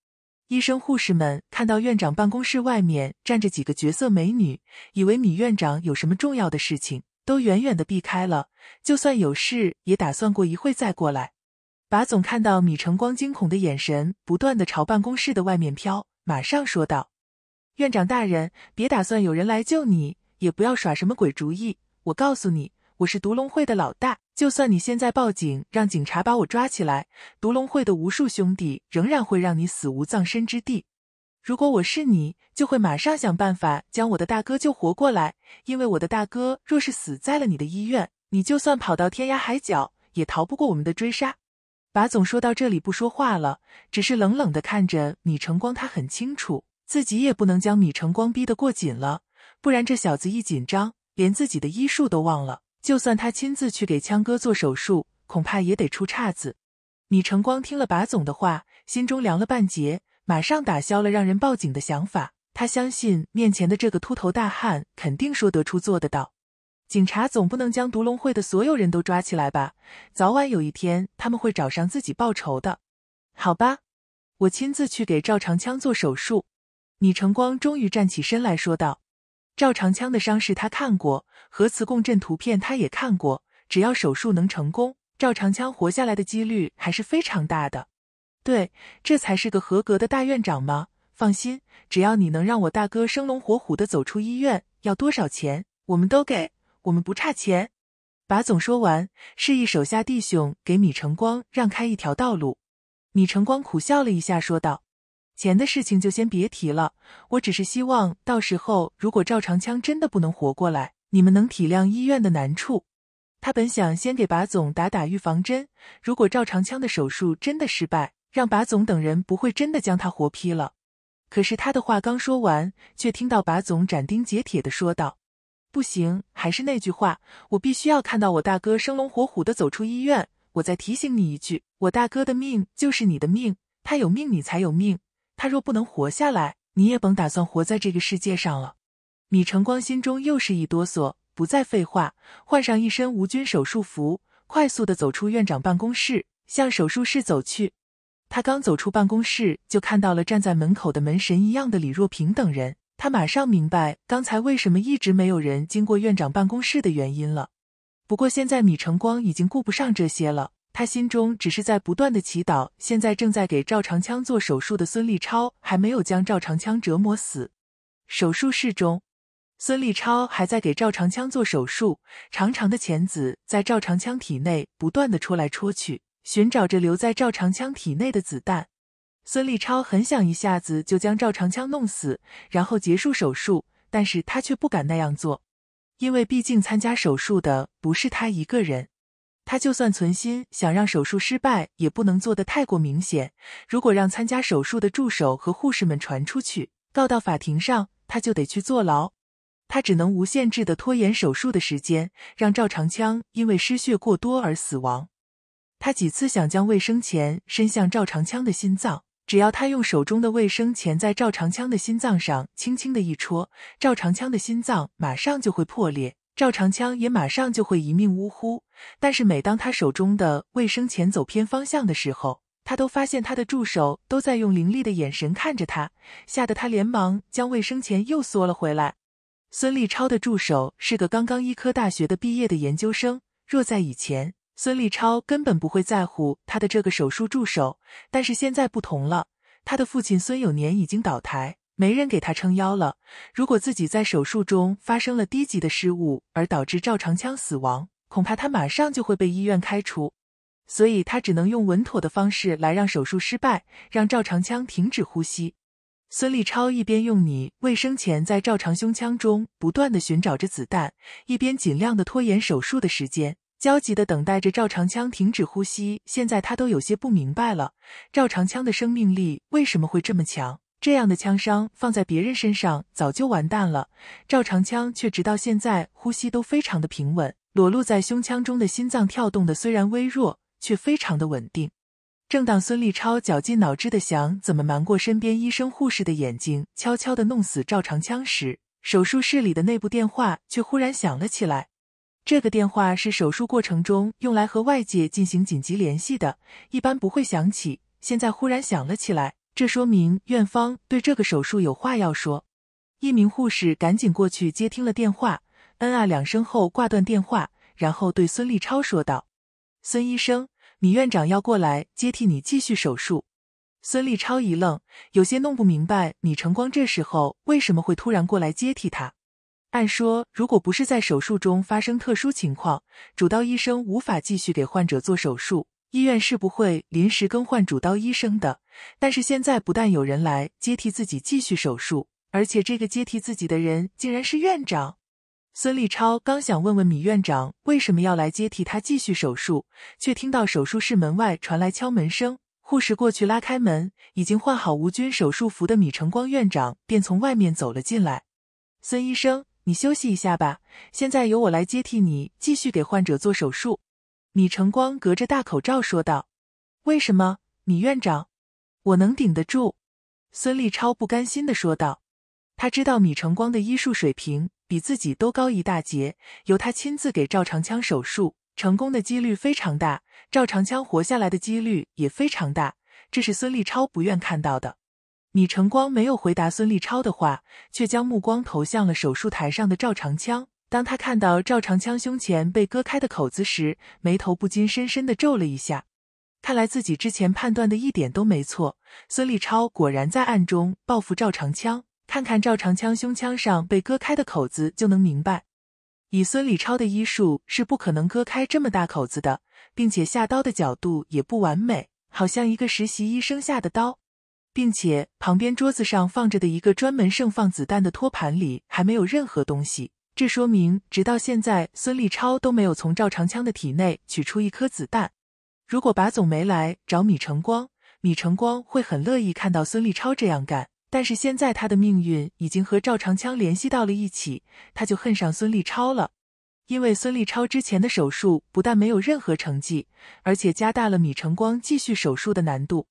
医生、护士们看到院长办公室外面站着几个绝色美女，以为米院长有什么重要的事情，都远远的避开了。就算有事，也打算过一会再过来。把总看到米成光惊恐的眼神，不断的朝办公室的外面飘，马上说道：“院长大人，别打算有人来救你，也不要耍什么鬼主意。我告诉你。”我是毒龙会的老大，就算你现在报警，让警察把我抓起来，毒龙会的无数兄弟仍然会让你死无葬身之地。如果我是你，就会马上想办法将我的大哥救活过来，因为我的大哥若是死在了你的医院，你就算跑到天涯海角也逃不过我们的追杀。把总说到这里不说话了，只是冷冷的看着米成光，他很清楚自己也不能将米成光逼得过紧了，不然这小子一紧张，连自己的医术都忘了。就算他亲自去给枪哥做手术，恐怕也得出岔子。米成光听了把总的话，心中凉了半截，马上打消了让人报警的想法。他相信面前的这个秃头大汉肯定说得出、做得到。警察总不能将独龙会的所有人都抓起来吧？早晚有一天他们会找上自己报仇的。好吧，我亲自去给赵长枪做手术。米成光终于站起身来说道。赵长枪的伤势，他看过，核磁共振图片他也看过。只要手术能成功，赵长枪活下来的几率还是非常大的。对，这才是个合格的大院长吗？放心，只要你能让我大哥生龙活虎的走出医院，要多少钱我们都给，我们不差钱。把总说完，示意手下弟兄给米成光让开一条道路。米成光苦笑了一下，说道。钱的事情就先别提了，我只是希望到时候如果赵长枪真的不能活过来，你们能体谅医院的难处。他本想先给把总打打预防针，如果赵长枪的手术真的失败，让把总等人不会真的将他活劈了。可是他的话刚说完，却听到把总斩钉截铁的说道：“不行，还是那句话，我必须要看到我大哥生龙活虎的走出医院。我再提醒你一句，我大哥的命就是你的命，他有命你才有命。”他若不能活下来，你也甭打算活在这个世界上了。米成光心中又是一哆嗦，不再废话，换上一身无菌手术服，快速的走出院长办公室，向手术室走去。他刚走出办公室，就看到了站在门口的门神一样的李若平等人，他马上明白刚才为什么一直没有人经过院长办公室的原因了。不过现在米成光已经顾不上这些了。他心中只是在不断的祈祷，现在正在给赵长枪做手术的孙立超还没有将赵长枪折磨死。手术室中，孙立超还在给赵长枪做手术，长长的钳子在赵长枪体内不断的戳来戳去，寻找着留在赵长枪体内的子弹。孙立超很想一下子就将赵长枪弄死，然后结束手术，但是他却不敢那样做，因为毕竟参加手术的不是他一个人。他就算存心想让手术失败，也不能做得太过明显。如果让参加手术的助手和护士们传出去，告到法庭上，他就得去坐牢。他只能无限制地拖延手术的时间，让赵长枪因为失血过多而死亡。他几次想将卫生钳伸向赵长枪的心脏，只要他用手中的卫生钳在赵长枪的心脏上轻轻的一戳，赵长枪的心脏马上就会破裂。赵长枪也马上就会一命呜呼，但是每当他手中的卫生钳走偏方向的时候，他都发现他的助手都在用凌厉的眼神看着他，吓得他连忙将卫生钳又缩了回来。孙立超的助手是个刚刚医科大学的毕业的研究生。若在以前，孙立超根本不会在乎他的这个手术助手，但是现在不同了，他的父亲孙有年已经倒台。没人给他撑腰了。如果自己在手术中发生了低级的失误，而导致赵长枪死亡，恐怕他马上就会被医院开除。所以他只能用稳妥的方式来让手术失败，让赵长枪停止呼吸。孙立超一边用你卫生前在赵长胸腔中不断的寻找着子弹，一边尽量的拖延手术的时间，焦急的等待着赵长枪停止呼吸。现在他都有些不明白了，赵长枪的生命力为什么会这么强？这样的枪伤放在别人身上早就完蛋了，赵长枪却直到现在呼吸都非常的平稳，裸露在胸腔中的心脏跳动的虽然微弱，却非常的稳定。正当孙立超绞尽脑汁的想怎么瞒过身边医生护士的眼睛，悄悄的弄死赵长枪时，手术室里的内部电话却忽然响了起来。这个电话是手术过程中用来和外界进行紧急联系的，一般不会响起，现在忽然响了起来。这说明院方对这个手术有话要说。一名护士赶紧过去接听了电话，嗯啊两声后挂断电话，然后对孙立超说道：“孙医生，米院长要过来接替你继续手术。”孙立超一愣，有些弄不明白米成光这时候为什么会突然过来接替他。按说，如果不是在手术中发生特殊情况，主刀医生无法继续给患者做手术。医院是不会临时更换主刀医生的，但是现在不但有人来接替自己继续手术，而且这个接替自己的人竟然是院长孙立超。刚想问问米院长为什么要来接替他继续手术，却听到手术室门外传来敲门声。护士过去拉开门，已经换好无菌手术服的米成光院长便从外面走了进来。孙医生，你休息一下吧，现在由我来接替你继续给患者做手术。米成光隔着大口罩说道：“为什么，米院长？我能顶得住。”孙立超不甘心地说道：“他知道米成光的医术水平比自己都高一大截，由他亲自给赵长枪手术，成功的几率非常大，赵长枪活下来的几率也非常大。这是孙立超不愿看到的。”米成光没有回答孙立超的话，却将目光投向了手术台上的赵长枪。当他看到赵长枪胸前被割开的口子时，眉头不禁深深的皱了一下。看来自己之前判断的一点都没错，孙立超果然在暗中报复赵长枪。看看赵长枪胸腔上被割开的口子，就能明白，以孙立超的医术是不可能割开这么大口子的，并且下刀的角度也不完美，好像一个实习医生下的刀。并且旁边桌子上放着的一个专门盛放子弹的托盘里还没有任何东西。这说明，直到现在，孙立超都没有从赵长枪的体内取出一颗子弹。如果把总没来找米成光，米成光会很乐意看到孙立超这样干。但是现在他的命运已经和赵长枪联系到了一起，他就恨上孙立超了。因为孙立超之前的手术不但没有任何成绩，而且加大了米成光继续手术的难度。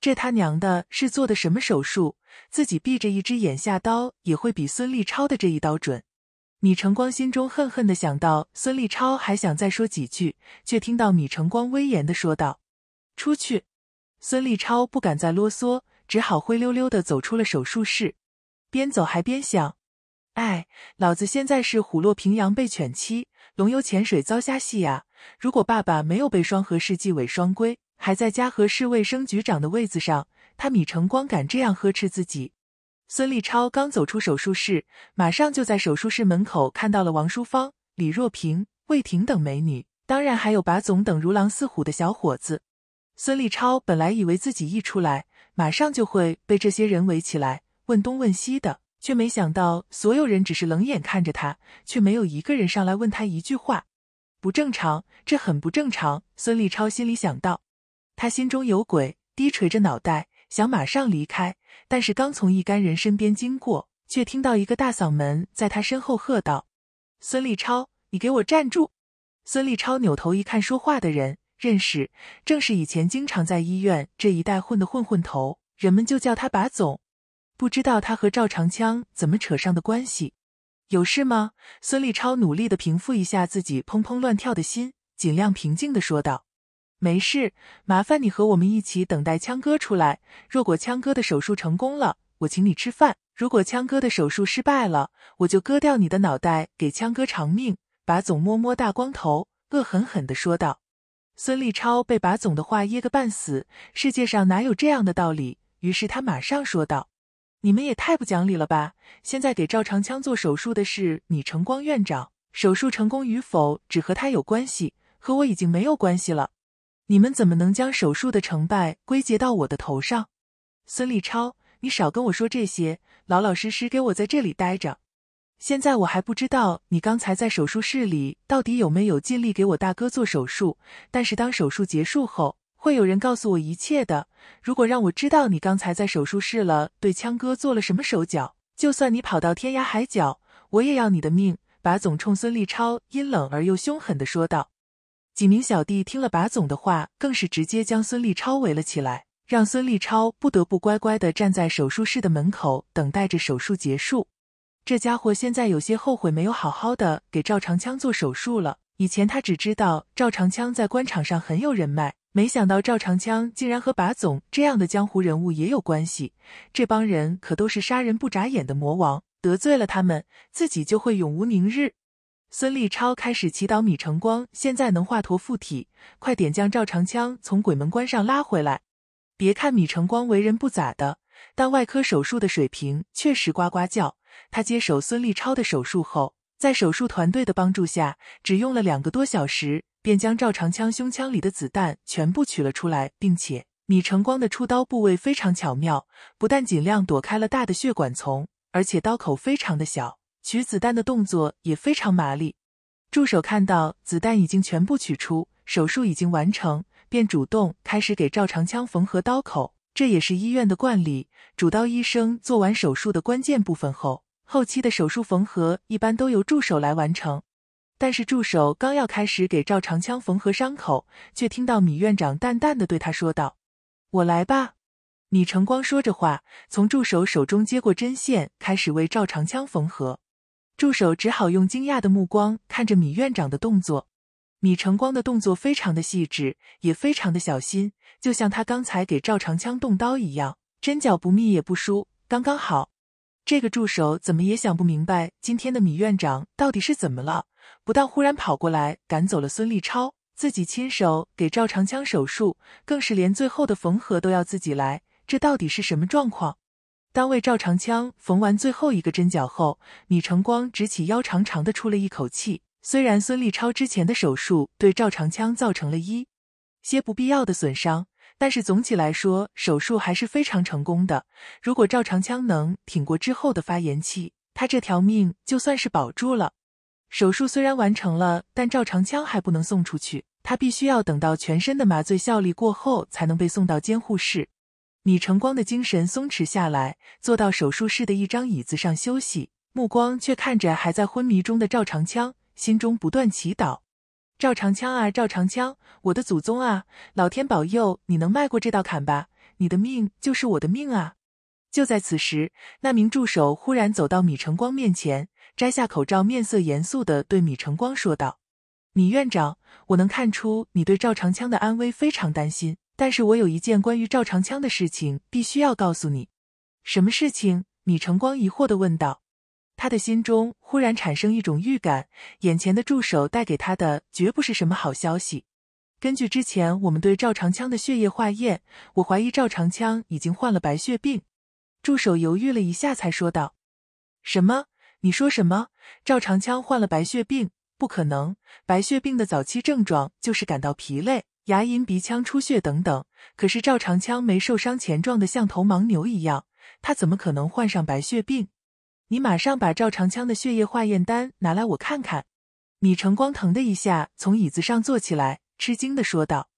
这他娘的是做的什么手术？自己闭着一只眼下刀也会比孙立超的这一刀准。米成光心中恨恨的想到，孙立超还想再说几句，却听到米成光威严的说道：“出去。”孙立超不敢再啰嗦，只好灰溜溜的走出了手术室，边走还边想：“哎，老子现在是虎落平阳被犬欺，龙游浅水遭虾戏呀！如果爸爸没有被双河市纪委双规，还在嘉禾市卫生局长的位子上，他米成光敢这样呵斥自己？”孙立超刚走出手术室，马上就在手术室门口看到了王淑芳、李若萍、魏婷等美女，当然还有把总等如狼似虎的小伙子。孙立超本来以为自己一出来，马上就会被这些人围起来问东问西的，却没想到所有人只是冷眼看着他，却没有一个人上来问他一句话。不正常，这很不正常。孙立超心里想到，他心中有鬼，低垂着脑袋，想马上离开。但是刚从一干人身边经过，却听到一个大嗓门在他身后喝道：“孙立超，你给我站住！”孙立超扭头一看，说话的人认识，正是以前经常在医院这一带混的混混头，人们就叫他把总。不知道他和赵长枪怎么扯上的关系？有事吗？孙立超努力的平复一下自己砰砰乱跳的心，尽量平静的说道。没事，麻烦你和我们一起等待枪哥出来。如果枪哥的手术成功了，我请你吃饭；如果枪哥的手术失败了，我就割掉你的脑袋给枪哥偿命。”把总摸摸大光头，恶狠狠的说道。孙立超被把总的话噎个半死，世界上哪有这样的道理？于是他马上说道：“你们也太不讲理了吧！现在给赵长枪做手术的是米成光院长，手术成功与否只和他有关系，和我已经没有关系了。”你们怎么能将手术的成败归结到我的头上？孙立超，你少跟我说这些，老老实实给我在这里待着。现在我还不知道你刚才在手术室里到底有没有尽力给我大哥做手术，但是当手术结束后，会有人告诉我一切的。如果让我知道你刚才在手术室了对枪哥做了什么手脚，就算你跑到天涯海角，我也要你的命！把总冲孙立超阴冷而又凶狠的说道。几名小弟听了把总的话，更是直接将孙立超围了起来，让孙立超不得不乖乖的站在手术室的门口等待着手术结束。这家伙现在有些后悔没有好好的给赵长枪做手术了。以前他只知道赵长枪在官场上很有人脉，没想到赵长枪竟然和把总这样的江湖人物也有关系。这帮人可都是杀人不眨眼的魔王，得罪了他们，自己就会永无宁日。孙立超开始祈祷米成光现在能华佗附体，快点将赵长枪从鬼门关上拉回来。别看米成光为人不咋的，但外科手术的水平确实呱呱叫。他接手孙立超的手术后，在手术团队的帮助下，只用了两个多小时，便将赵长枪胸腔里的子弹全部取了出来，并且米成光的出刀部位非常巧妙，不但尽量躲开了大的血管丛，而且刀口非常的小。取子弹的动作也非常麻利，助手看到子弹已经全部取出，手术已经完成，便主动开始给赵长枪缝合刀口。这也是医院的惯例，主刀医生做完手术的关键部分后，后期的手术缝合一般都由助手来完成。但是助手刚要开始给赵长枪缝合伤口，却听到米院长淡淡的对他说道：“我来吧。”米成光说着话，从助手手中接过针线，开始为赵长枪缝合。助手只好用惊讶的目光看着米院长的动作。米承光的动作非常的细致，也非常的小心，就像他刚才给赵长枪动刀一样，针脚不密也不疏，刚刚好。这个助手怎么也想不明白，今天的米院长到底是怎么了？不但忽然跑过来赶走了孙立超，自己亲手给赵长枪手术，更是连最后的缝合都要自己来，这到底是什么状况？当为赵长枪缝完最后一个针脚后，米成光直起腰，长长的出了一口气。虽然孙立超之前的手术对赵长枪造成了一些不必要的损伤，但是总体来说，手术还是非常成功的。如果赵长枪能挺过之后的发炎期，他这条命就算是保住了。手术虽然完成了，但赵长枪还不能送出去，他必须要等到全身的麻醉效力过后，才能被送到监护室。米晨光的精神松弛下来，坐到手术室的一张椅子上休息，目光却看着还在昏迷中的赵长枪，心中不断祈祷：“赵长枪啊，赵长枪，我的祖宗啊，老天保佑你能迈过这道坎吧！你的命就是我的命啊！”就在此时，那名助手忽然走到米晨光面前，摘下口罩，面色严肃的对米晨光说道：“米院长，我能看出你对赵长枪的安危非常担心。”但是我有一件关于赵长枪的事情必须要告诉你。什么事情？米成光疑惑的问道。他的心中忽然产生一种预感，眼前的助手带给他的绝不是什么好消息。根据之前我们对赵长枪的血液化验，我怀疑赵长枪已经患了白血病。助手犹豫了一下，才说道：“什么？你说什么？赵长枪患了白血病？不可能！白血病的早期症状就是感到疲累。”牙龈、鼻腔出血等等，可是赵长枪没受伤前撞的像头牦牛一样，他怎么可能患上白血病？你马上把赵长枪的血液化验单拿来，我看看。米成光疼的一下从椅子上坐起来，吃惊的说道。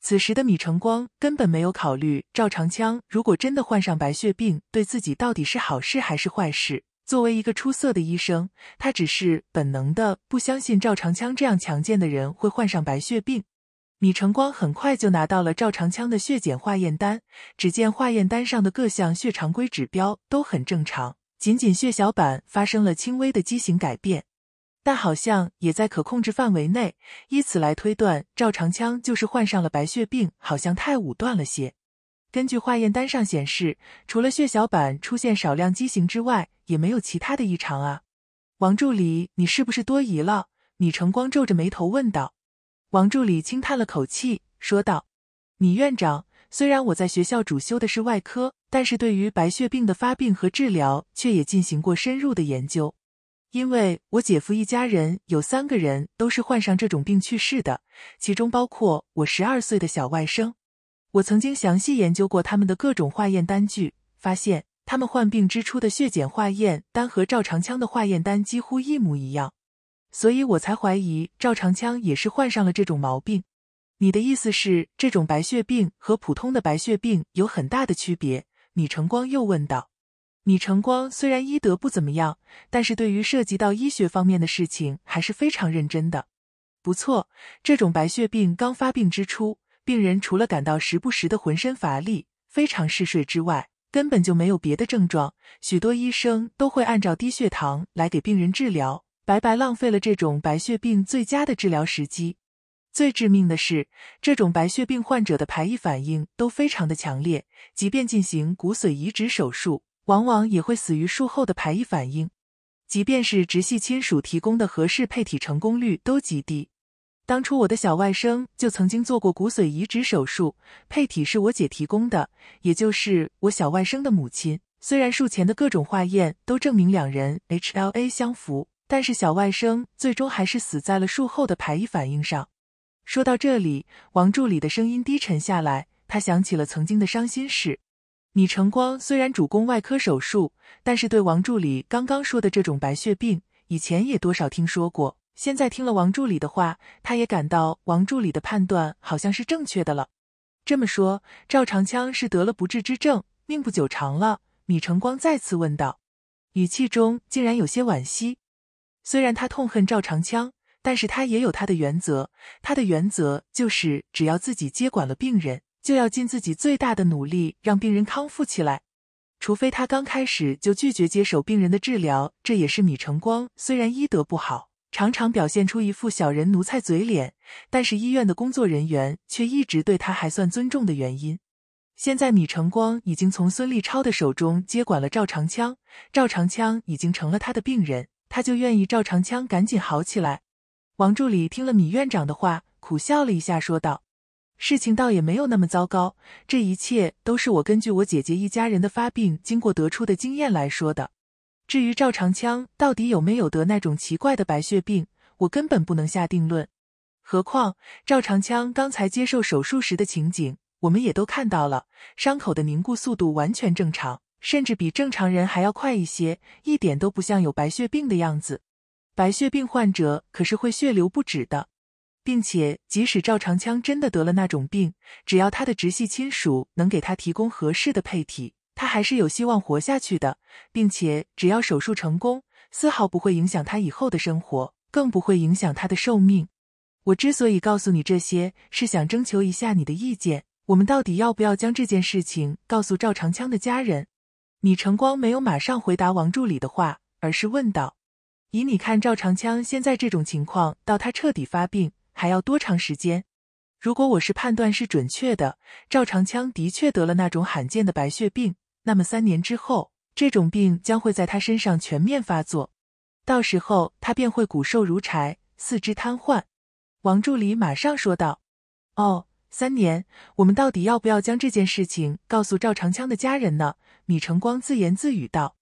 此时的米成光根本没有考虑赵长枪如果真的患上白血病，对自己到底是好事还是坏事。作为一个出色的医生，他只是本能的不相信赵长枪这样强健的人会患上白血病。米成光很快就拿到了赵长枪的血检化验单，只见化验单上的各项血常规指标都很正常，仅仅血小板发生了轻微的畸形改变，但好像也在可控制范围内。以此来推断赵长枪就是患上了白血病，好像太武断了些。根据化验单上显示，除了血小板出现少量畸形之外，也没有其他的异常啊。王助理，你是不是多疑了？米成光皱着眉头问道。王助理轻叹了口气，说道：“米院长，虽然我在学校主修的是外科，但是对于白血病的发病和治疗，却也进行过深入的研究。因为我姐夫一家人有三个人都是患上这种病去世的，其中包括我十二岁的小外甥。我曾经详细研究过他们的各种化验单据，发现他们患病之初的血检化验单和赵长枪的化验单几乎一模一样。”所以我才怀疑赵长枪也是患上了这种毛病。你的意思是，这种白血病和普通的白血病有很大的区别？米成光又问道。米成光虽然医德不怎么样，但是对于涉及到医学方面的事情还是非常认真的。不错，这种白血病刚发病之初，病人除了感到时不时的浑身乏力、非常嗜睡之外，根本就没有别的症状。许多医生都会按照低血糖来给病人治疗。白白浪费了这种白血病最佳的治疗时机。最致命的是，这种白血病患者的排异反应都非常的强烈，即便进行骨髓移植手术，往往也会死于术后的排异反应。即便是直系亲属提供的合适配体，成功率都极低。当初我的小外甥就曾经做过骨髓移植手术，配体是我姐提供的，也就是我小外甥的母亲。虽然术前的各种化验都证明两人 HLA 相符。但是小外甥最终还是死在了术后的排异反应上。说到这里，王助理的声音低沉下来，他想起了曾经的伤心事。米成光虽然主攻外科手术，但是对王助理刚刚说的这种白血病，以前也多少听说过。现在听了王助理的话，他也感到王助理的判断好像是正确的了。这么说，赵长枪是得了不治之症，命不久长了。米成光再次问道，语气中竟然有些惋惜。虽然他痛恨赵长枪，但是他也有他的原则。他的原则就是，只要自己接管了病人，就要尽自己最大的努力让病人康复起来。除非他刚开始就拒绝接手病人的治疗，这也是米成光虽然医德不好，常常表现出一副小人奴才嘴脸，但是医院的工作人员却一直对他还算尊重的原因。现在米成光已经从孙立超的手中接管了赵长枪，赵长枪已经成了他的病人。他就愿意赵长枪赶紧好起来。王助理听了米院长的话，苦笑了一下，说道：“事情倒也没有那么糟糕，这一切都是我根据我姐姐一家人的发病经过得出的经验来说的。至于赵长枪到底有没有得那种奇怪的白血病，我根本不能下定论。何况赵长枪刚才接受手术时的情景，我们也都看到了，伤口的凝固速度完全正常。”甚至比正常人还要快一些，一点都不像有白血病的样子。白血病患者可是会血流不止的，并且即使赵长枪真的得了那种病，只要他的直系亲属能给他提供合适的配体，他还是有希望活下去的，并且只要手术成功，丝毫不会影响他以后的生活，更不会影响他的寿命。我之所以告诉你这些，是想征求一下你的意见，我们到底要不要将这件事情告诉赵长枪的家人？米成光没有马上回答王助理的话，而是问道：“以你看，赵长枪现在这种情况，到他彻底发病还要多长时间？如果我是判断是准确的，赵长枪的确得了那种罕见的白血病，那么三年之后，这种病将会在他身上全面发作，到时候他便会骨瘦如柴，四肢瘫痪。”王助理马上说道：“哦。”三年，我们到底要不要将这件事情告诉赵长枪的家人呢？米成光自言自语道：“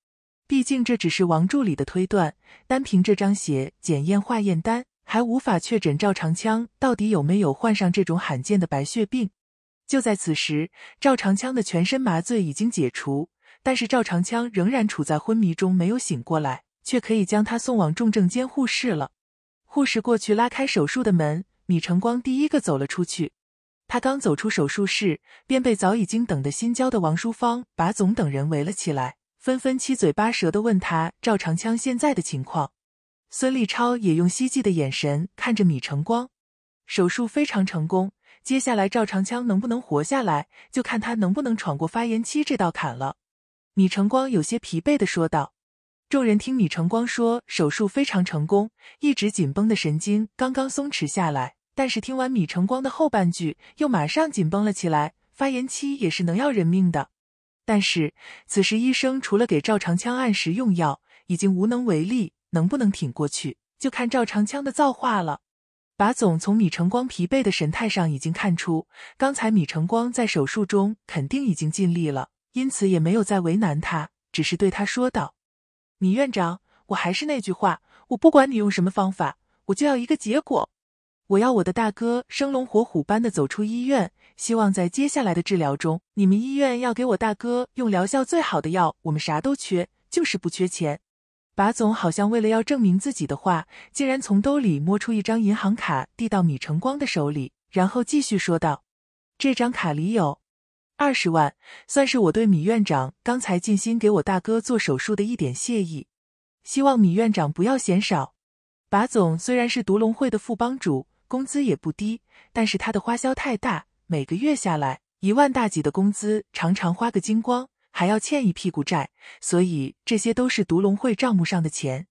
毕竟这只是王助理的推断，单凭这张血检验化验单，还无法确诊赵长枪到底有没有患上这种罕见的白血病。”就在此时，赵长枪的全身麻醉已经解除，但是赵长枪仍然处在昏迷中没有醒过来，却可以将他送往重症监护室了。护士过去拉开手术的门，米成光第一个走了出去。他刚走出手术室，便被早已经等得心焦的王淑芳、把总等人围了起来，纷纷七嘴八舌的问他赵长枪现在的情况。孙立超也用希冀的眼神看着米成光。手术非常成功，接下来赵长枪能不能活下来，就看他能不能闯过发炎期这道坎了。米成光有些疲惫的说道。众人听米成光说手术非常成功，一直紧绷的神经刚刚松弛下来。但是听完米成光的后半句，又马上紧绷了起来。发言期也是能要人命的。但是此时医生除了给赵长枪按时用药，已经无能为力。能不能挺过去，就看赵长枪的造化了。把总从米成光疲惫的神态上已经看出，刚才米成光在手术中肯定已经尽力了，因此也没有再为难他，只是对他说道：“米院长，我还是那句话，我不管你用什么方法，我就要一个结果。”我要我的大哥生龙活虎般的走出医院，希望在接下来的治疗中，你们医院要给我大哥用疗效最好的药。我们啥都缺，就是不缺钱。把总好像为了要证明自己的话，竟然从兜里摸出一张银行卡，递到米成光的手里，然后继续说道：“这张卡里有二十万，算是我对米院长刚才尽心给我大哥做手术的一点谢意。希望米院长不要嫌少。”把总虽然是独龙会的副帮主。工资也不低，但是他的花销太大，每个月下来一万大几的工资常常花个精光，还要欠一屁股债，所以这些都是独龙会账目上的钱。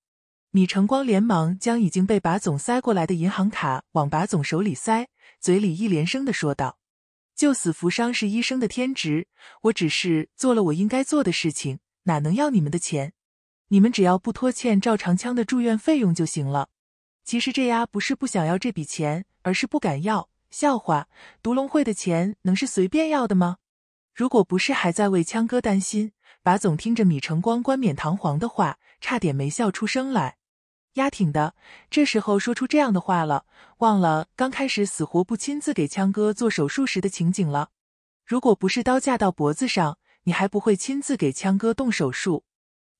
米成光连忙将已经被把总塞过来的银行卡往把总手里塞，嘴里一连声的说道：“救死扶伤是医生的天职，我只是做了我应该做的事情，哪能要你们的钱？你们只要不拖欠赵长枪的住院费用就行了。”其实这丫不是不想要这笔钱，而是不敢要。笑话，独龙会的钱能是随便要的吗？如果不是，还在为枪哥担心。把总听着米成光冠冕堂皇的话，差点没笑出声来。丫挺的，这时候说出这样的话了，忘了刚开始死活不亲自给枪哥做手术时的情景了。如果不是刀架到脖子上，你还不会亲自给枪哥动手术。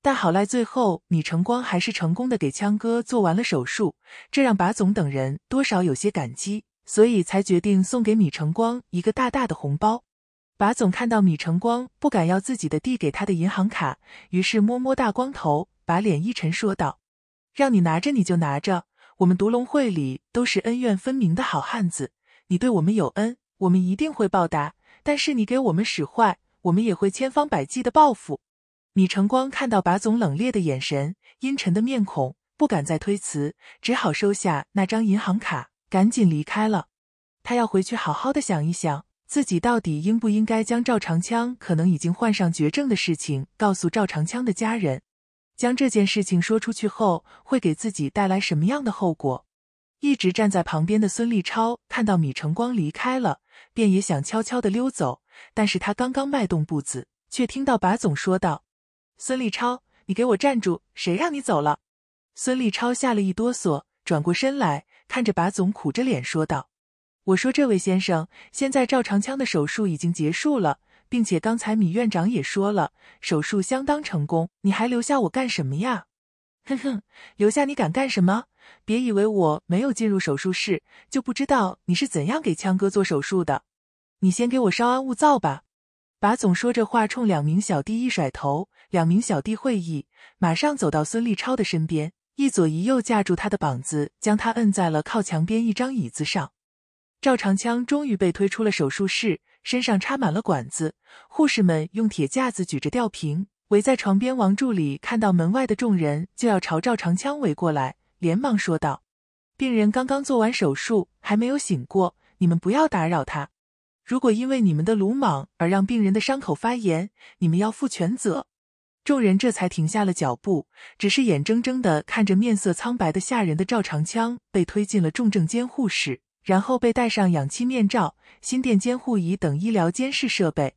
但好赖，最后米成光还是成功的给枪哥做完了手术，这让把总等人多少有些感激，所以才决定送给米成光一个大大的红包。把总看到米成光不敢要自己的递给他的银行卡，于是摸摸大光头，把脸一沉，说道：“让你拿着你就拿着，我们独龙会里都是恩怨分明的好汉子，你对我们有恩，我们一定会报答；但是你给我们使坏，我们也会千方百计的报复。”米成光看到把总冷冽的眼神、阴沉的面孔，不敢再推辞，只好收下那张银行卡，赶紧离开了。他要回去好好的想一想，自己到底应不应该将赵长枪可能已经患上绝症的事情告诉赵长枪的家人。将这件事情说出去后，会给自己带来什么样的后果？一直站在旁边的孙立超看到米成光离开了，便也想悄悄的溜走，但是他刚刚迈动步子，却听到把总说道。孙立超，你给我站住！谁让你走了？孙立超吓了一哆嗦，转过身来，看着把总，苦着脸说道：“我说这位先生，现在赵长枪的手术已经结束了，并且刚才米院长也说了，手术相当成功。你还留下我干什么呀？”“哼哼，留下你敢干什么？别以为我没有进入手术室，就不知道你是怎样给枪哥做手术的。你先给我稍安勿躁吧。”把总说着话，冲两名小弟一甩头，两名小弟会意，马上走到孙立超的身边，一左一右架住他的膀子，将他摁在了靠墙边一张椅子上。赵长枪终于被推出了手术室，身上插满了管子，护士们用铁架子举着吊瓶围在床边。王助理看到门外的众人就要朝赵长枪围过来，连忙说道：“病人刚刚做完手术，还没有醒过，你们不要打扰他。”如果因为你们的鲁莽而让病人的伤口发炎，你们要负全责。众人这才停下了脚步，只是眼睁睁的看着面色苍白的吓人的赵长枪被推进了重症监护室，然后被戴上氧气面罩、心电监护仪等医疗监视设备。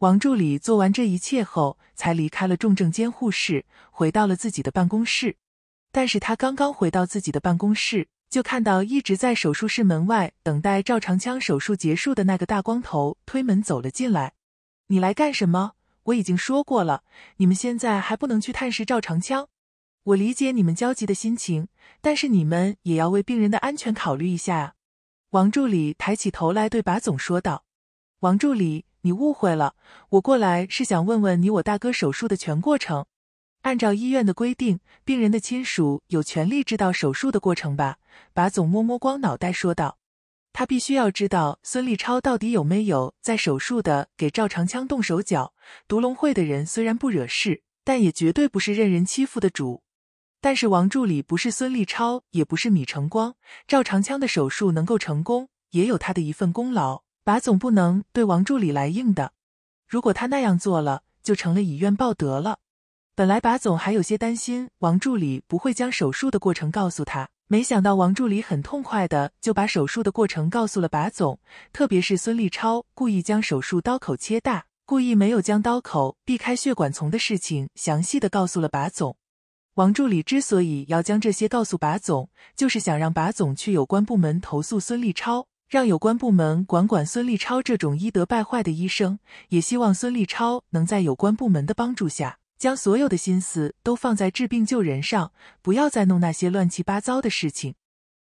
王助理做完这一切后，才离开了重症监护室，回到了自己的办公室。但是他刚刚回到自己的办公室。就看到一直在手术室门外等待赵长枪手术结束的那个大光头推门走了进来。你来干什么？我已经说过了，你们现在还不能去探视赵长枪。我理解你们焦急的心情，但是你们也要为病人的安全考虑一下啊。王助理抬起头来对把总说道：“王助理，你误会了，我过来是想问问你我大哥手术的全过程。”按照医院的规定，病人的亲属有权利知道手术的过程吧？把总摸摸光脑袋说道：“他必须要知道孙立超到底有没有在手术的给赵长枪动手脚。独龙会的人虽然不惹事，但也绝对不是任人欺负的主。但是王助理不是孙立超，也不是米成光，赵长枪的手术能够成功，也有他的一份功劳。把总不能对王助理来硬的，如果他那样做了，就成了以怨报德了。”本来把总还有些担心王助理不会将手术的过程告诉他，没想到王助理很痛快的就把手术的过程告诉了把总，特别是孙立超故意将手术刀口切大，故意没有将刀口避开血管丛的事情详细的告诉了把总。王助理之所以要将这些告诉把总，就是想让把总去有关部门投诉孙立超，让有关部门管管孙立超这种医德败坏的医生，也希望孙立超能在有关部门的帮助下。将所有的心思都放在治病救人上，不要再弄那些乱七八糟的事情。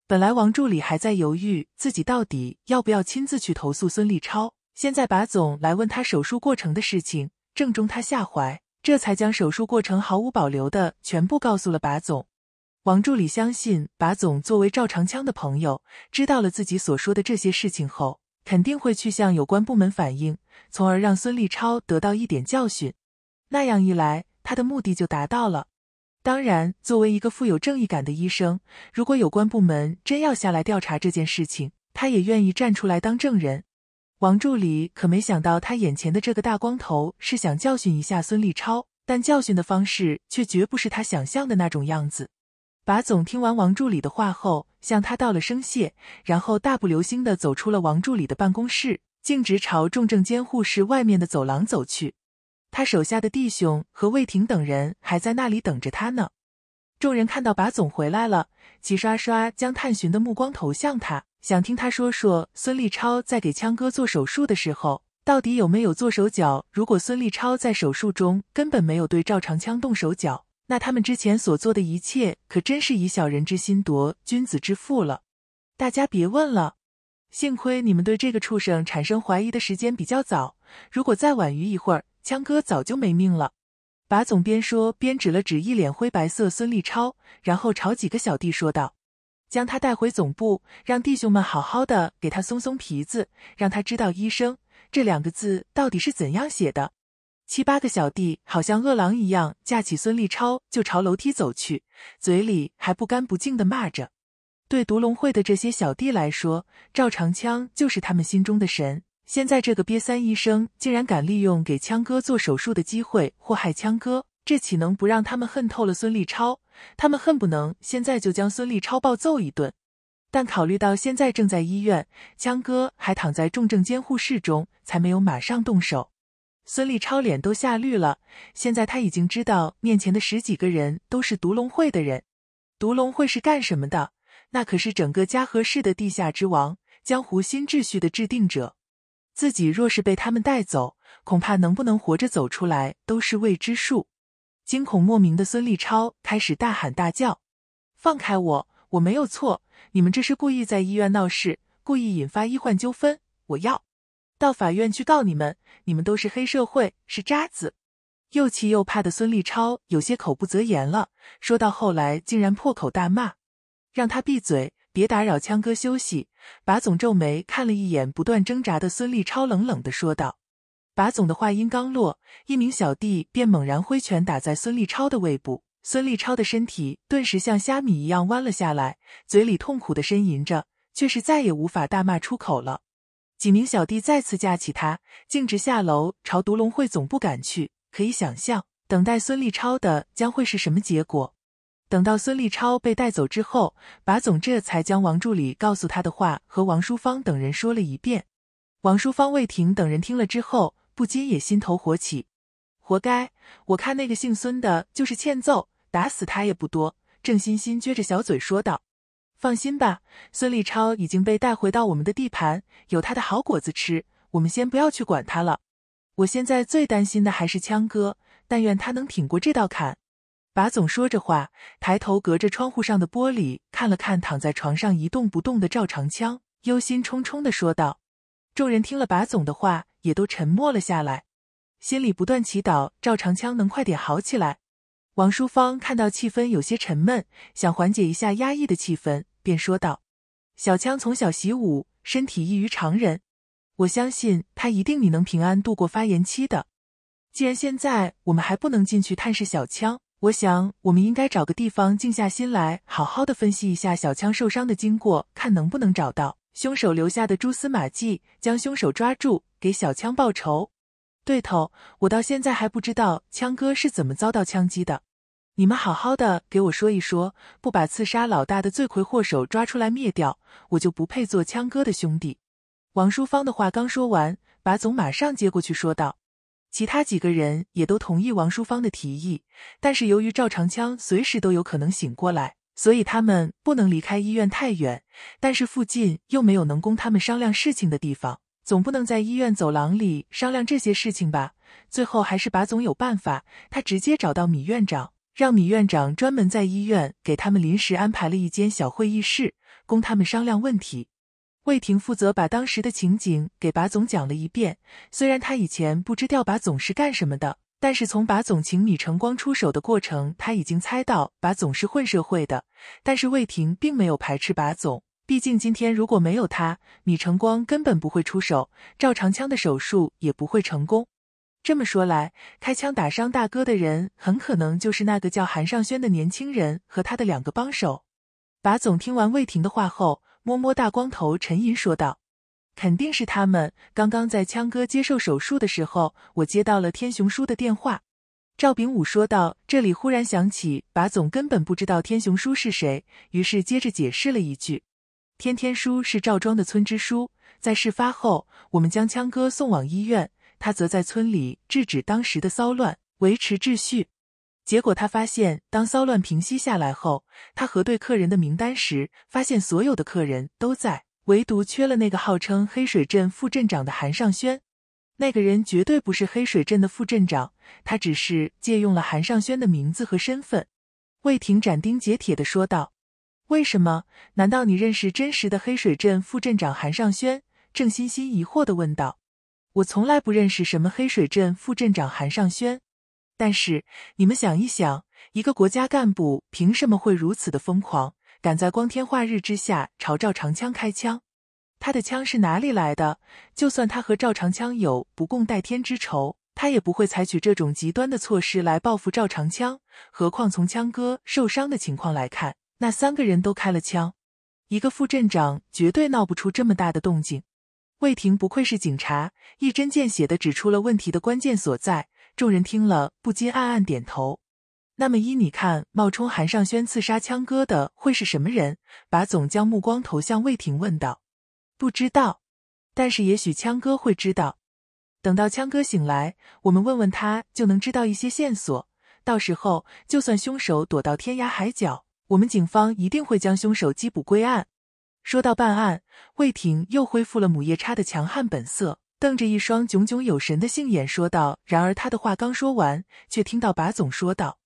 本来王助理还在犹豫自己到底要不要亲自去投诉孙立超，现在把总来问他手术过程的事情，正中他下怀，这才将手术过程毫无保留的全部告诉了把总。王助理相信，把总作为赵长枪的朋友，知道了自己所说的这些事情后，肯定会去向有关部门反映，从而让孙立超得到一点教训。那样一来，他的目的就达到了。当然，作为一个富有正义感的医生，如果有关部门真要下来调查这件事情，他也愿意站出来当证人。王助理可没想到，他眼前的这个大光头是想教训一下孙立超，但教训的方式却绝不是他想象的那种样子。把总听完王助理的话后，向他道了声谢，然后大步流星的走出了王助理的办公室，径直朝重症监护室外面的走廊走去。他手下的弟兄和魏婷等人还在那里等着他呢。众人看到把总回来了，齐刷刷将探寻的目光投向他，想听他说说孙立超在给枪哥做手术的时候，到底有没有做手脚？如果孙立超在手术中根本没有对赵长枪动手脚，那他们之前所做的一切可真是以小人之心夺君子之腹了。大家别问了，幸亏你们对这个畜生产生怀疑的时间比较早，如果再晚于一会儿。枪哥早就没命了，把总边说边指了指一脸灰白色孙立超，然后朝几个小弟说道：“将他带回总部，让弟兄们好好的给他松松皮子，让他知道医生这两个字到底是怎样写的。”七八个小弟好像饿狼一样架起孙立超就朝楼梯走去，嘴里还不干不净的骂着。对独龙会的这些小弟来说，赵长枪就是他们心中的神。现在这个瘪三医生竟然敢利用给枪哥做手术的机会祸害枪哥，这岂能不让他们恨透了孙立超？他们恨不能现在就将孙立超暴揍一顿，但考虑到现在正在医院，枪哥还躺在重症监护室中，才没有马上动手。孙立超脸都吓绿了，现在他已经知道面前的十几个人都是独龙会的人。独龙会是干什么的？那可是整个嘉禾市的地下之王，江湖新秩序的制定者。自己若是被他们带走，恐怕能不能活着走出来都是未知数。惊恐莫名的孙立超开始大喊大叫：“放开我！我没有错！你们这是故意在医院闹事，故意引发医患纠纷！我要到法院去告你们！你们都是黑社会，是渣子！”又气又怕的孙立超有些口不择言了，说到后来竟然破口大骂：“让他闭嘴！”别打扰枪哥休息，把总皱眉看了一眼不断挣扎的孙立超，冷冷的说道。把总的话音刚落，一名小弟便猛然挥拳打在孙立超的胃部，孙立超的身体顿时像虾米一样弯了下来，嘴里痛苦的呻吟着，却是再也无法大骂出口了。几名小弟再次架起他，径直下楼朝独龙会总部赶去。可以想象，等待孙立超的将会是什么结果。等到孙立超被带走之后，马总这才将王助理告诉他的话和王淑芳等人说了一遍。王淑芳、魏婷等人听了之后，不禁也心头火起：“活该！我看那个姓孙的就是欠揍，打死他也不多。”郑欣欣撅着小嘴说道：“放心吧，孙立超已经被带回到我们的地盘，有他的好果子吃。我们先不要去管他了。我现在最担心的还是枪哥，但愿他能挺过这道坎。”把总说着话，抬头隔着窗户上的玻璃看了看躺在床上一动不动的赵长枪，忧心忡忡的说道：“众人听了把总的话，也都沉默了下来，心里不断祈祷赵长枪能快点好起来。”王淑芳看到气氛有些沉闷，想缓解一下压抑的气氛，便说道：“小枪从小习武，身体异于常人，我相信他一定你能平安度过发炎期的。既然现在我们还不能进去探视小枪。”我想，我们应该找个地方静下心来，好好的分析一下小枪受伤的经过，看能不能找到凶手留下的蛛丝马迹，将凶手抓住，给小枪报仇。对头，我到现在还不知道枪哥是怎么遭到枪击的，你们好好的给我说一说，不把刺杀老大的罪魁祸首抓出来灭掉，我就不配做枪哥的兄弟。王淑芳的话刚说完，马总马上接过去说道。其他几个人也都同意王淑芳的提议，但是由于赵长枪随时都有可能醒过来，所以他们不能离开医院太远。但是附近又没有能供他们商量事情的地方，总不能在医院走廊里商量这些事情吧？最后还是把总有办法，他直接找到米院长，让米院长专门在医院给他们临时安排了一间小会议室，供他们商量问题。魏婷负责把当时的情景给把总讲了一遍。虽然他以前不知调把总是干什么的，但是从把总请米成光出手的过程，他已经猜到把总是混社会的。但是魏婷并没有排斥把总，毕竟今天如果没有他，米成光根本不会出手，赵长枪的手术也不会成功。这么说来，开枪打伤大哥的人很可能就是那个叫韩尚轩的年轻人和他的两个帮手。把总听完魏婷的话后。摸摸大光头，陈云说道：“肯定是他们。刚刚在枪哥接受手术的时候，我接到了天雄叔的电话。”赵炳武说道。这里忽然想起，把总根本不知道天雄叔是谁，于是接着解释了一句：“天天叔是赵庄的村支书。在事发后，我们将枪哥送往医院，他则在村里制止当时的骚乱，维持秩序。”结果他发现，当骚乱平息下来后，他核对客人的名单时，发现所有的客人都在，唯独缺了那个号称黑水镇副镇长的韩尚轩。那个人绝对不是黑水镇的副镇长，他只是借用了韩尚轩的名字和身份。魏婷斩钉截铁的说道：“为什么？难道你认识真实的黑水镇副镇长韩尚轩？”郑欣欣疑惑的问道：“我从来不认识什么黑水镇副镇长韩尚轩。”但是你们想一想，一个国家干部凭什么会如此的疯狂，敢在光天化日之下朝赵长枪开枪？他的枪是哪里来的？就算他和赵长枪有不共戴天之仇，他也不会采取这种极端的措施来报复赵长枪。何况从枪哥受伤的情况来看，那三个人都开了枪，一个副镇长绝对闹不出这么大的动静。魏婷不愧是警察，一针见血的指出了问题的关键所在。众人听了不禁暗暗点头。那么依你看，冒充韩尚轩刺杀枪哥的会是什么人？把总将目光投向魏婷问道。不知道，但是也许枪哥会知道。等到枪哥醒来，我们问问他就能知道一些线索。到时候就算凶手躲到天涯海角，我们警方一定会将凶手缉捕归案。说到办案，魏婷又恢复了母夜叉的强悍本色。瞪着一双炯炯有神的杏眼说道。然而他的话刚说完，却听到把总说道：“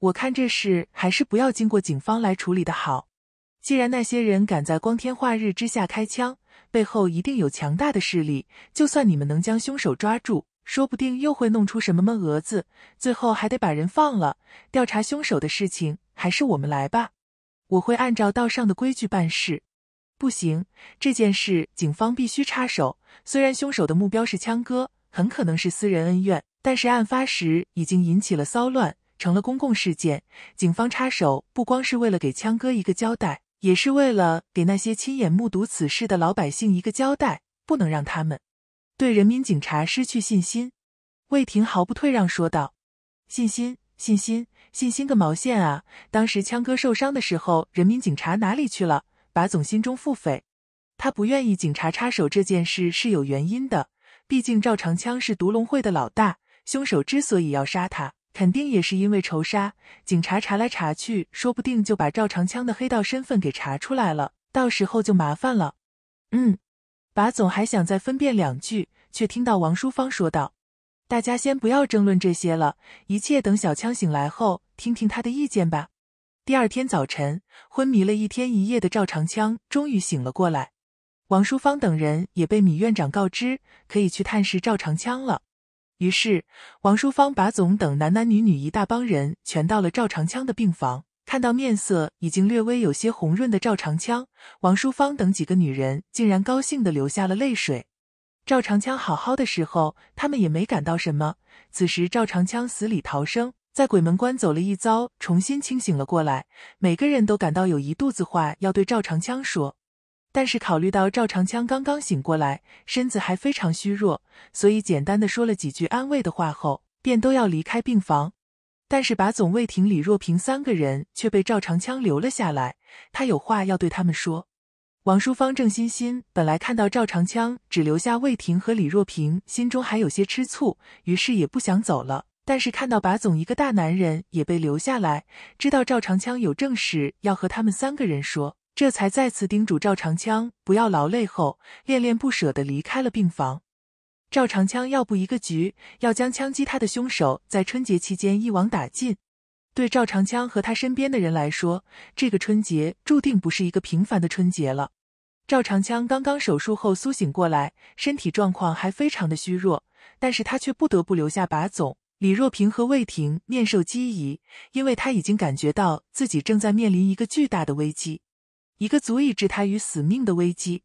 我看这事还是不要经过警方来处理的好。既然那些人敢在光天化日之下开枪，背后一定有强大的势力。就算你们能将凶手抓住，说不定又会弄出什么蛾子，最后还得把人放了。调查凶手的事情还是我们来吧，我会按照道上的规矩办事。”不行，这件事警方必须插手。虽然凶手的目标是枪哥，很可能是私人恩怨，但是案发时已经引起了骚乱，成了公共事件。警方插手不光是为了给枪哥一个交代，也是为了给那些亲眼目睹此事的老百姓一个交代，不能让他们对人民警察失去信心。魏婷毫不退让说道：“信心？信心？信心个毛线啊！当时枪哥受伤的时候，人民警察哪里去了？”把总心中腹诽，他不愿意警察插手这件事是有原因的。毕竟赵长枪是独龙会的老大，凶手之所以要杀他，肯定也是因为仇杀。警察查来查去，说不定就把赵长枪的黑道身份给查出来了，到时候就麻烦了。嗯，把总还想再分辨两句，却听到王淑芳说道：“大家先不要争论这些了，一切等小枪醒来后，听听他的意见吧。”第二天早晨，昏迷了一天一夜的赵长枪终于醒了过来。王淑芳等人也被米院长告知可以去探视赵长枪了。于是，王淑芳、把总等男男女女一大帮人全到了赵长枪的病房。看到面色已经略微有些红润的赵长枪，王淑芳等几个女人竟然高兴的流下了泪水。赵长枪好好的时候，他们也没感到什么。此时赵长枪死里逃生。在鬼门关走了一遭，重新清醒了过来，每个人都感到有一肚子话要对赵长枪说。但是考虑到赵长枪刚刚醒过来，身子还非常虚弱，所以简单的说了几句安慰的话后，便都要离开病房。但是把总卫亭、李若平三个人却被赵长枪留了下来，他有话要对他们说。王淑芳、郑欣欣本来看到赵长枪只留下卫亭和李若平，心中还有些吃醋，于是也不想走了。但是看到把总一个大男人也被留下来，知道赵长枪有正事要和他们三个人说，这才再次叮嘱赵长枪不要劳累后，恋恋不舍地离开了病房。赵长枪要布一个局，要将枪击他的凶手在春节期间一网打尽。对赵长枪和他身边的人来说，这个春节注定不是一个平凡的春节了。赵长枪刚刚手术后苏醒过来，身体状况还非常的虚弱，但是他却不得不留下把总。李若平和魏婷面授机宜，因为他已经感觉到自己正在面临一个巨大的危机，一个足以置他于死命的危机。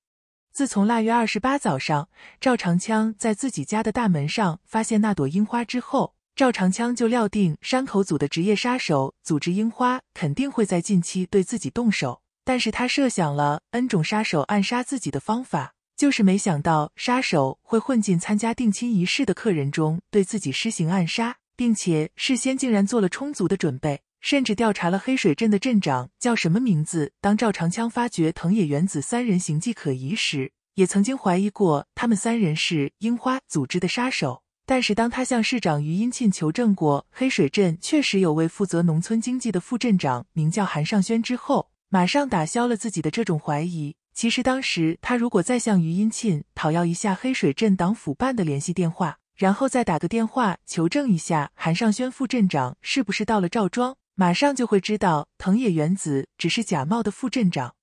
自从腊月二十八早上，赵长枪在自己家的大门上发现那朵樱花之后，赵长枪就料定山口组的职业杀手组织樱花肯定会在近期对自己动手，但是他设想了 N 种杀手暗杀自己的方法。就是没想到杀手会混进参加定亲仪式的客人中，对自己施行暗杀，并且事先竟然做了充足的准备，甚至调查了黑水镇的镇长叫什么名字。当赵长枪发觉藤野原子三人行迹可疑时，也曾经怀疑过他们三人是樱花组织的杀手。但是当他向市长于英庆求证过黑水镇确实有位负责农村经济的副镇长名叫韩尚轩之后，马上打消了自己的这种怀疑。其实当时他如果再向余音沁讨要一下黑水镇党府办的联系电话，然后再打个电话求证一下韩尚轩副镇长是不是到了赵庄，马上就会知道藤野原子只是假冒的副镇长。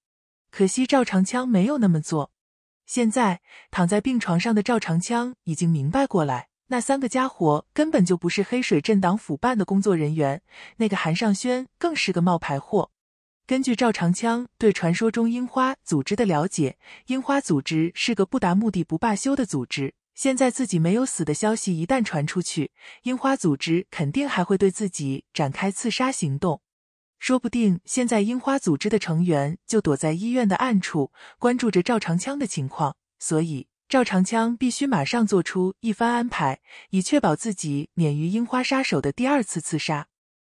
可惜赵长枪没有那么做。现在躺在病床上的赵长枪已经明白过来，那三个家伙根本就不是黑水镇党府办的工作人员，那个韩尚轩更是个冒牌货。根据赵长枪对传说中樱花组织的了解，樱花组织是个不达目的不罢休的组织。现在自己没有死的消息一旦传出去，樱花组织肯定还会对自己展开刺杀行动。说不定现在樱花组织的成员就躲在医院的暗处，关注着赵长枪的情况。所以赵长枪必须马上做出一番安排，以确保自己免于樱花杀手的第二次刺杀。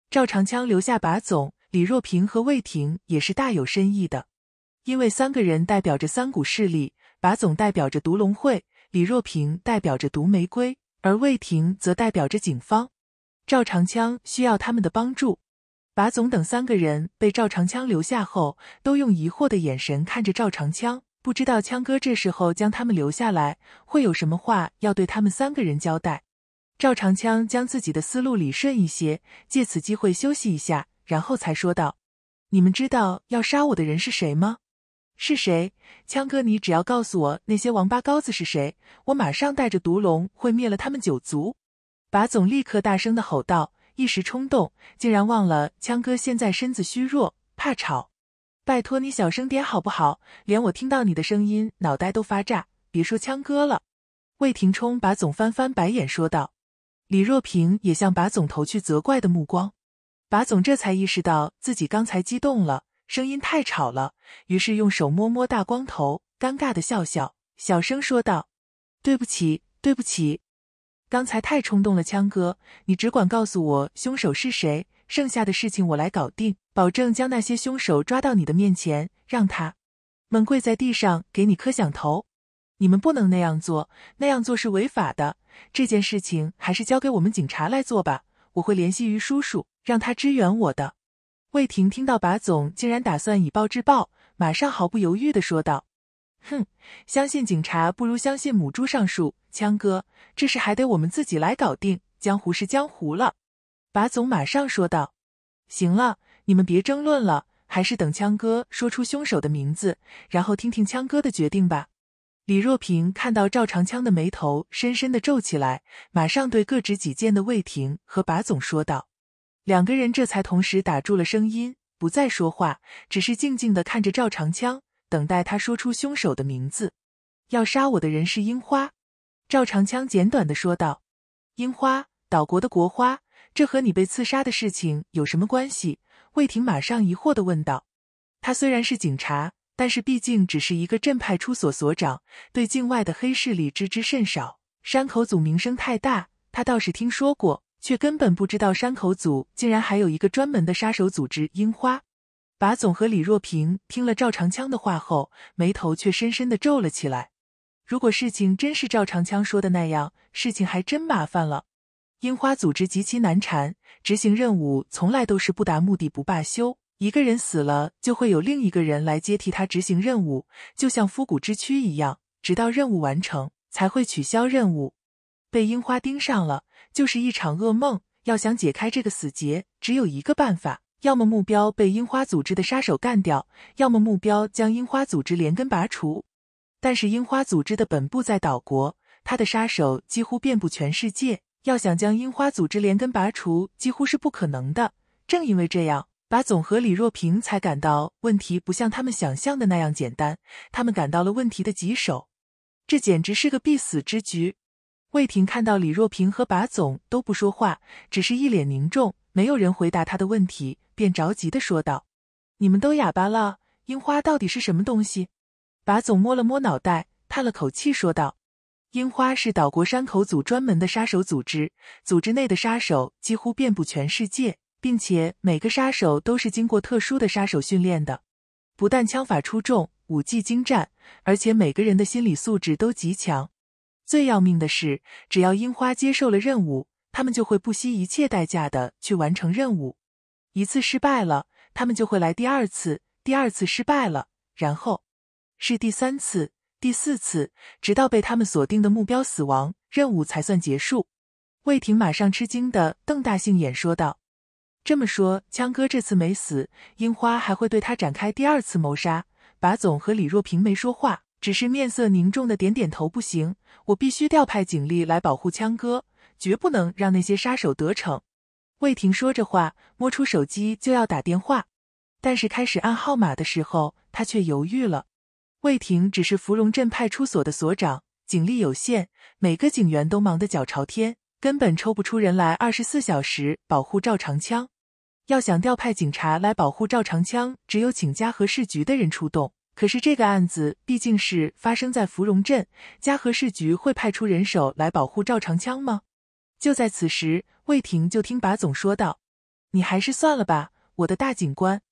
赵长枪留下把总。李若平和魏婷也是大有深意的，因为三个人代表着三股势力，把总代表着独龙会，李若平代表着毒玫瑰，而魏婷则代表着警方。赵长枪需要他们的帮助。把总等三个人被赵长枪留下后，都用疑惑的眼神看着赵长枪，不知道枪哥这时候将他们留下来，会有什么话要对他们三个人交代。赵长枪将自己的思路理顺一些，借此机会休息一下。然后才说道：“你们知道要杀我的人是谁吗？是谁？枪哥，你只要告诉我那些王八羔子是谁，我马上带着毒龙会灭了他们九族。”把总立刻大声的吼道：“一时冲动，竟然忘了枪哥现在身子虚弱，怕吵。拜托你小声点好不好？连我听到你的声音脑袋都发炸，别说枪哥了。”魏廷冲把总翻翻白眼说道：“李若平也向把总投去责怪的目光。”把总这才意识到自己刚才激动了，声音太吵了，于是用手摸摸大光头，尴尬的笑笑，小声说道：“对不起，对不起，刚才太冲动了，枪哥，你只管告诉我凶手是谁，剩下的事情我来搞定，保证将那些凶手抓到你的面前，让他们跪在地上给你磕响头。你们不能那样做，那样做是违法的。这件事情还是交给我们警察来做吧。”我会联系于叔叔，让他支援我的。魏婷听到把总竟然打算以暴制暴，马上毫不犹豫的说道：“哼，相信警察不如相信母猪上树。枪哥，这事还得我们自己来搞定，江湖是江湖了。”把总马上说道：“行了，你们别争论了，还是等枪哥说出凶手的名字，然后听听枪哥的决定吧。”李若平看到赵长枪的眉头深深的皱起来，马上对各执己见的魏婷和把总说道：“两个人这才同时打住了声音，不再说话，只是静静的看着赵长枪，等待他说出凶手的名字。要杀我的人是樱花。”赵长枪简短的说道：“樱花，岛国的国花，这和你被刺杀的事情有什么关系？”魏婷马上疑惑的问道：“他虽然是警察。”但是毕竟只是一个镇派出所所长，对境外的黑势力知之甚少。山口组名声太大，他倒是听说过，却根本不知道山口组竟然还有一个专门的杀手组织樱花。把总和李若平听了赵长枪的话后，眉头却深深的皱了起来。如果事情真是赵长枪说的那样，事情还真麻烦了。樱花组织极其难缠，执行任务从来都是不达目的不罢休。一个人死了，就会有另一个人来接替他执行任务，就像夫骨之躯一样，直到任务完成才会取消任务。被樱花盯上了，就是一场噩梦。要想解开这个死结，只有一个办法：要么目标被樱花组织的杀手干掉，要么目标将樱花组织连根拔除。但是樱花组织的本部在岛国，他的杀手几乎遍布全世界。要想将樱花组织连根拔除，几乎是不可能的。正因为这样。把总和李若平才感到问题不像他们想象的那样简单，他们感到了问题的棘手，这简直是个必死之局。魏婷看到李若平和把总都不说话，只是一脸凝重，没有人回答他的问题，便着急的说道：“你们都哑巴了？樱花到底是什么东西？”把总摸了摸脑袋，叹了口气说道：“樱花是岛国山口组专门的杀手组织，组织内的杀手几乎遍布全世界。”并且每个杀手都是经过特殊的杀手训练的，不但枪法出众、武技精湛，而且每个人的心理素质都极强。最要命的是，只要樱花接受了任务，他们就会不惜一切代价的去完成任务。一次失败了，他们就会来第二次，第二次失败了，然后是第三次、第四次，直到被他们锁定的目标死亡，任务才算结束。魏婷马上吃惊的瞪大杏眼，说道。这么说，枪哥这次没死，樱花还会对他展开第二次谋杀。把总和李若萍没说话，只是面色凝重的点点头。不行，我必须调派警力来保护枪哥，绝不能让那些杀手得逞。魏婷说着话，摸出手机就要打电话，但是开始按号码的时候，他却犹豫了。魏婷只是芙蓉镇派出所的所长，警力有限，每个警员都忙得脚朝天，根本抽不出人来二十四小时保护赵长枪。要想调派警察来保护赵长枪，只有请嘉禾市局的人出动。可是这个案子毕竟是发生在芙蓉镇，嘉禾市局会派出人手来保护赵长枪吗？就在此时，魏婷就听把总说道：“你还是算了吧，我的大警官。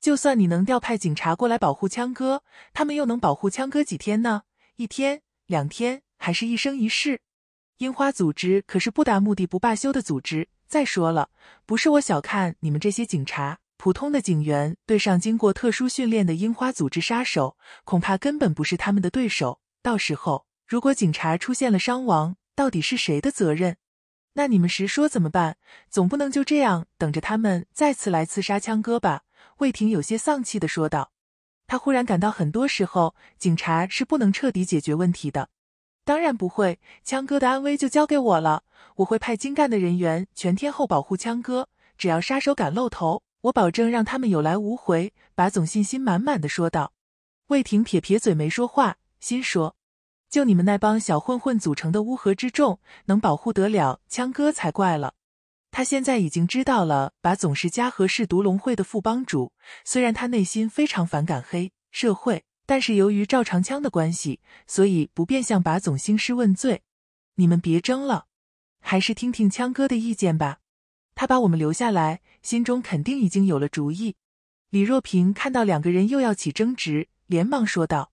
就算你能调派警察过来保护枪哥，他们又能保护枪哥几天呢？一天、两天，还是一生一世？樱花组织可是不达目的不罢休的组织。”再说了，不是我小看你们这些警察，普通的警员对上经过特殊训练的樱花组织杀手，恐怕根本不是他们的对手。到时候，如果警察出现了伤亡，到底是谁的责任？那你们实说怎么办？总不能就这样等着他们再次来刺杀枪哥吧？魏婷有些丧气的说道。他忽然感到很多时候，警察是不能彻底解决问题的。当然不会，枪哥的安危就交给我了。我会派精干的人员全天候保护枪哥，只要杀手敢露头，我保证让他们有来无回。把总信心满满的说道。魏婷撇撇嘴没说话，心说：就你们那帮小混混组成的乌合之众，能保护得了枪哥才怪了。他现在已经知道了，把总是嘉禾市独龙会的副帮主，虽然他内心非常反感黑社会。但是由于赵长枪的关系，所以不便向把总兴师问罪。你们别争了，还是听听枪哥的意见吧。他把我们留下来，心中肯定已经有了主意。李若平看到两个人又要起争执，连忙说道。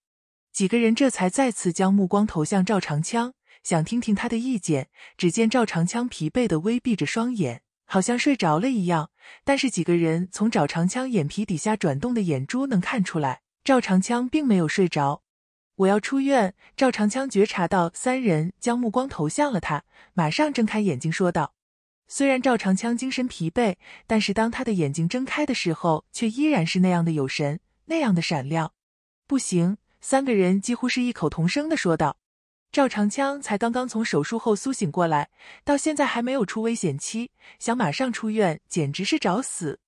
几个人这才再次将目光投向赵长枪，想听听他的意见。只见赵长枪疲惫的微闭着双眼，好像睡着了一样。但是几个人从赵长枪眼皮底下转动的眼珠能看出来。赵长枪并没有睡着，我要出院。赵长枪觉察到三人将目光投向了他，马上睁开眼睛说道：“虽然赵长枪精神疲惫，但是当他的眼睛睁开的时候，却依然是那样的有神，那样的闪亮。”不行，三个人几乎是异口同声的说道：“赵长枪才刚刚从手术后苏醒过来，到现在还没有出危险期，想马上出院简直是找死。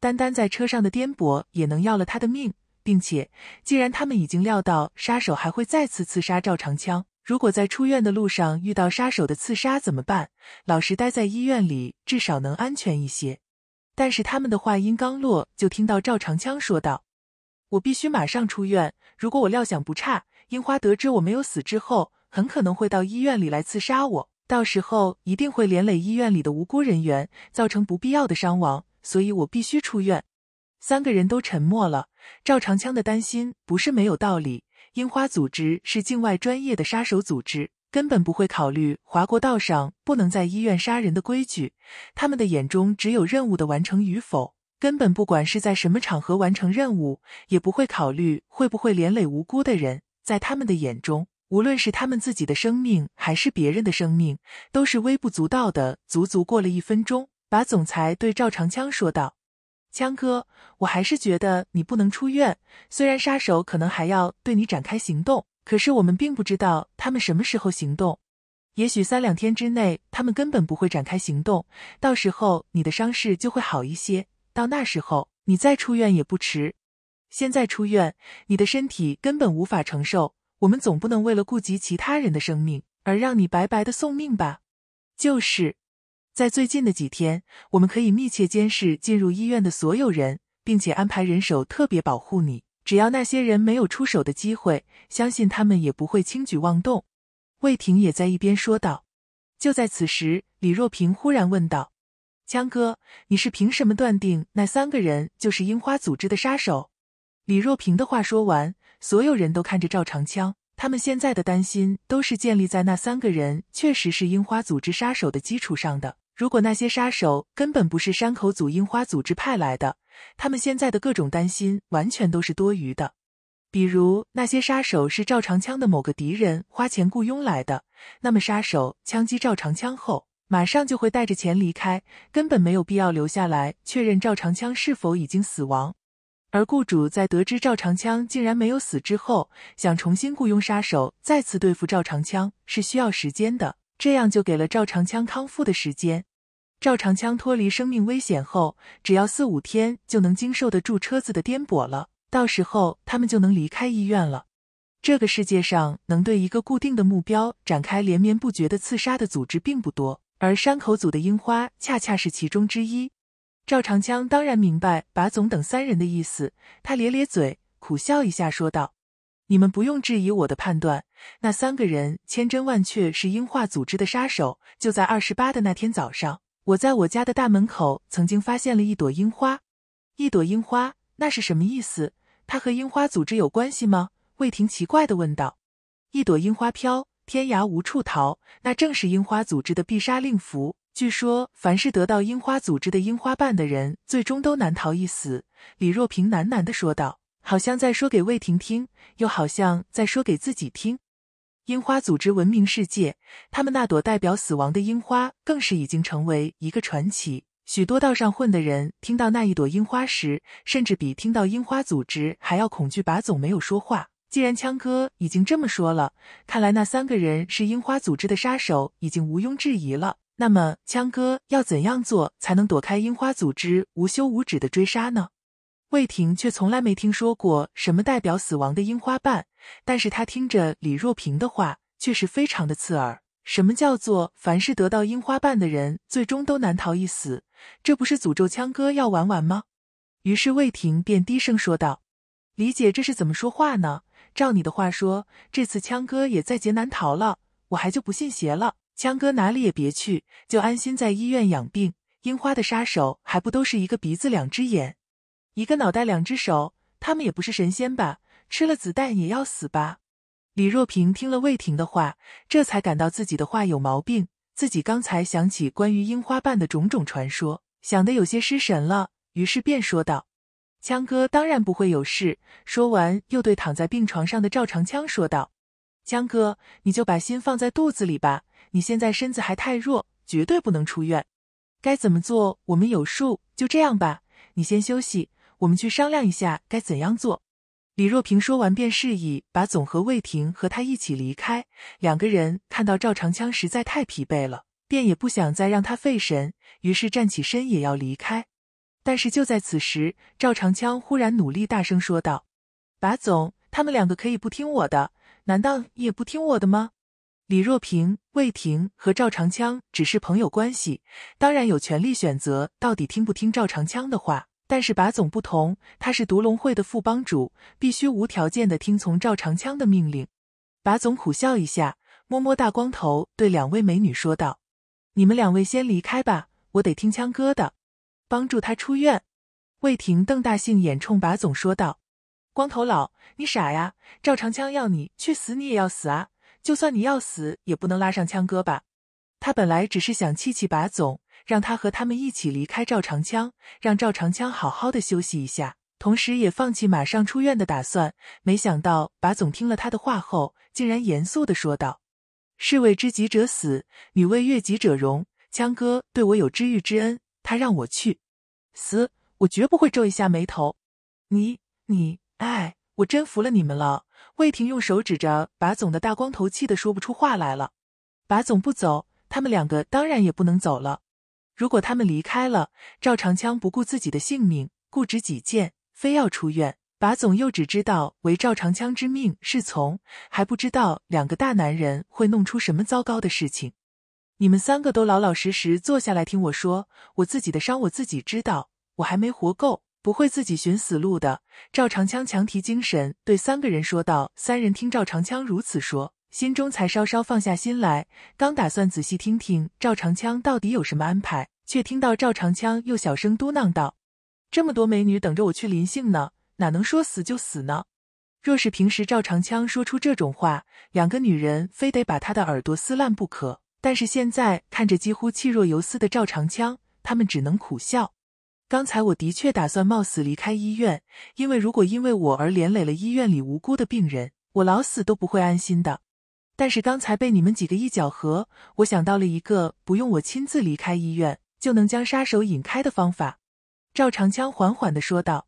单单在车上的颠簸也能要了他的命。”并且，既然他们已经料到杀手还会再次刺杀赵长枪，如果在出院的路上遇到杀手的刺杀怎么办？老实待在医院里至少能安全一些。但是他们的话音刚落，就听到赵长枪说道：“我必须马上出院。如果我料想不差，樱花得知我没有死之后，很可能会到医院里来刺杀我，到时候一定会连累医院里的无辜人员，造成不必要的伤亡。所以我必须出院。”三个人都沉默了。赵长枪的担心不是没有道理。樱花组织是境外专业的杀手组织，根本不会考虑华国道上不能在医院杀人的规矩。他们的眼中只有任务的完成与否，根本不管是在什么场合完成任务，也不会考虑会不会连累无辜的人。在他们的眼中，无论是他们自己的生命还是别人的生命，都是微不足道的。足足过了一分钟，把总裁对赵长枪说道。枪哥，我还是觉得你不能出院。虽然杀手可能还要对你展开行动，可是我们并不知道他们什么时候行动。也许三两天之内，他们根本不会展开行动，到时候你的伤势就会好一些。到那时候，你再出院也不迟。现在出院，你的身体根本无法承受。我们总不能为了顾及其他人的生命，而让你白白的送命吧？就是。在最近的几天，我们可以密切监视进入医院的所有人，并且安排人手特别保护你。只要那些人没有出手的机会，相信他们也不会轻举妄动。魏婷也在一边说道。就在此时，李若平忽然问道：“枪哥，你是凭什么断定那三个人就是樱花组织的杀手？”李若平的话说完，所有人都看着赵长枪。他们现在的担心都是建立在那三个人确实是樱花组织杀手的基础上的。如果那些杀手根本不是山口组樱花组织派来的，他们现在的各种担心完全都是多余的。比如那些杀手是赵长枪的某个敌人花钱雇佣来的，那么杀手枪击赵长枪后，马上就会带着钱离开，根本没有必要留下来确认赵长枪是否已经死亡。而雇主在得知赵长枪竟然没有死之后，想重新雇佣杀手再次对付赵长枪是需要时间的，这样就给了赵长枪康复的时间。赵长枪脱离生命危险后，只要四五天就能经受得住车子的颠簸了。到时候他们就能离开医院了。这个世界上能对一个固定的目标展开连绵不绝的刺杀的组织并不多，而山口组的樱花恰恰是其中之一。赵长枪当然明白把总等三人的意思，他咧咧嘴，苦笑一下，说道：“你们不用质疑我的判断，那三个人千真万确是樱花组织的杀手。就在二十八的那天早上。”我在我家的大门口曾经发现了一朵樱花，一朵樱花，那是什么意思？它和樱花组织有关系吗？魏婷奇怪地问道。一朵樱花飘，天涯无处逃，那正是樱花组织的必杀令符。据说，凡是得到樱花组织的樱花瓣的人，最终都难逃一死。李若萍喃喃地说道，好像在说给魏婷听，又好像在说给自己听。樱花组织闻名世界，他们那朵代表死亡的樱花更是已经成为一个传奇。许多道上混的人听到那一朵樱花时，甚至比听到樱花组织还要恐惧。把总没有说话，既然枪哥已经这么说了，看来那三个人是樱花组织的杀手，已经毋庸置疑了。那么，枪哥要怎样做才能躲开樱花组织无休无止的追杀呢？魏婷却从来没听说过什么代表死亡的樱花瓣，但是她听着李若萍的话却是非常的刺耳。什么叫做凡是得到樱花瓣的人，最终都难逃一死？这不是诅咒枪哥要玩完吗？于是魏婷便低声说道：“李姐，这是怎么说话呢？照你的话说，这次枪哥也在劫难逃了，我还就不信邪了。枪哥哪里也别去，就安心在医院养病。樱花的杀手还不都是一个鼻子两只眼？”一个脑袋两只手，他们也不是神仙吧？吃了子弹也要死吧？李若平听了魏婷的话，这才感到自己的话有毛病。自己刚才想起关于樱花瓣的种种传说，想得有些失神了，于是便说道：“枪哥当然不会有事。”说完，又对躺在病床上的赵长枪说道：“枪哥，你就把心放在肚子里吧。你现在身子还太弱，绝对不能出院。该怎么做，我们有数。就这样吧，你先休息。”我们去商量一下该怎样做。李若平说完，便示意把总和魏婷和他一起离开。两个人看到赵长枪实在太疲惫了，便也不想再让他费神，于是站起身也要离开。但是就在此时，赵长枪忽然努力大声说道：“把总，他们两个可以不听我的，难道你也不听我的吗？”李若平、魏婷和赵长枪只是朋友关系，当然有权利选择到底听不听赵长枪的话。但是把总不同，他是独龙会的副帮主，必须无条件的听从赵长枪的命令。把总苦笑一下，摸摸大光头，对两位美女说道：“你们两位先离开吧，我得听枪哥的，帮助他出院。”魏婷瞪大杏眼，冲把总说道：“光头佬，你傻呀？赵长枪要你去死，你也要死啊！就算你要死，也不能拉上枪哥吧？他本来只是想气气把总。”让他和他们一起离开赵长枪，让赵长枪好好的休息一下，同时也放弃马上出院的打算。没想到，把总听了他的话后，竟然严肃的说道：“士为知己者死，女为悦己者容。枪哥对我有知遇之恩，他让我去死，我绝不会皱一下眉头。你你，哎，我真服了你们了。”魏婷用手指着把总的大光头，气得说不出话来了。把总不走，他们两个当然也不能走了。如果他们离开了，赵长枪不顾自己的性命，固执己见，非要出院。把总又只知道唯赵长枪之命是从，还不知道两个大男人会弄出什么糟糕的事情。你们三个都老老实实坐下来听我说，我自己的伤我自己知道，我还没活够，不会自己寻死路的。赵长枪强提精神，对三个人说道。三人听赵长枪如此说。心中才稍稍放下心来，刚打算仔细听听赵长枪到底有什么安排，却听到赵长枪又小声嘟囔道：“这么多美女等着我去临幸呢，哪能说死就死呢？”若是平时赵长枪说出这种话，两个女人非得把他的耳朵撕烂不可。但是现在看着几乎气若游丝的赵长枪，他们只能苦笑。刚才我的确打算冒死离开医院，因为如果因为我而连累了医院里无辜的病人，我老死都不会安心的。但是刚才被你们几个一搅和，我想到了一个不用我亲自离开医院就能将杀手引开的方法。”赵长枪缓缓地说道。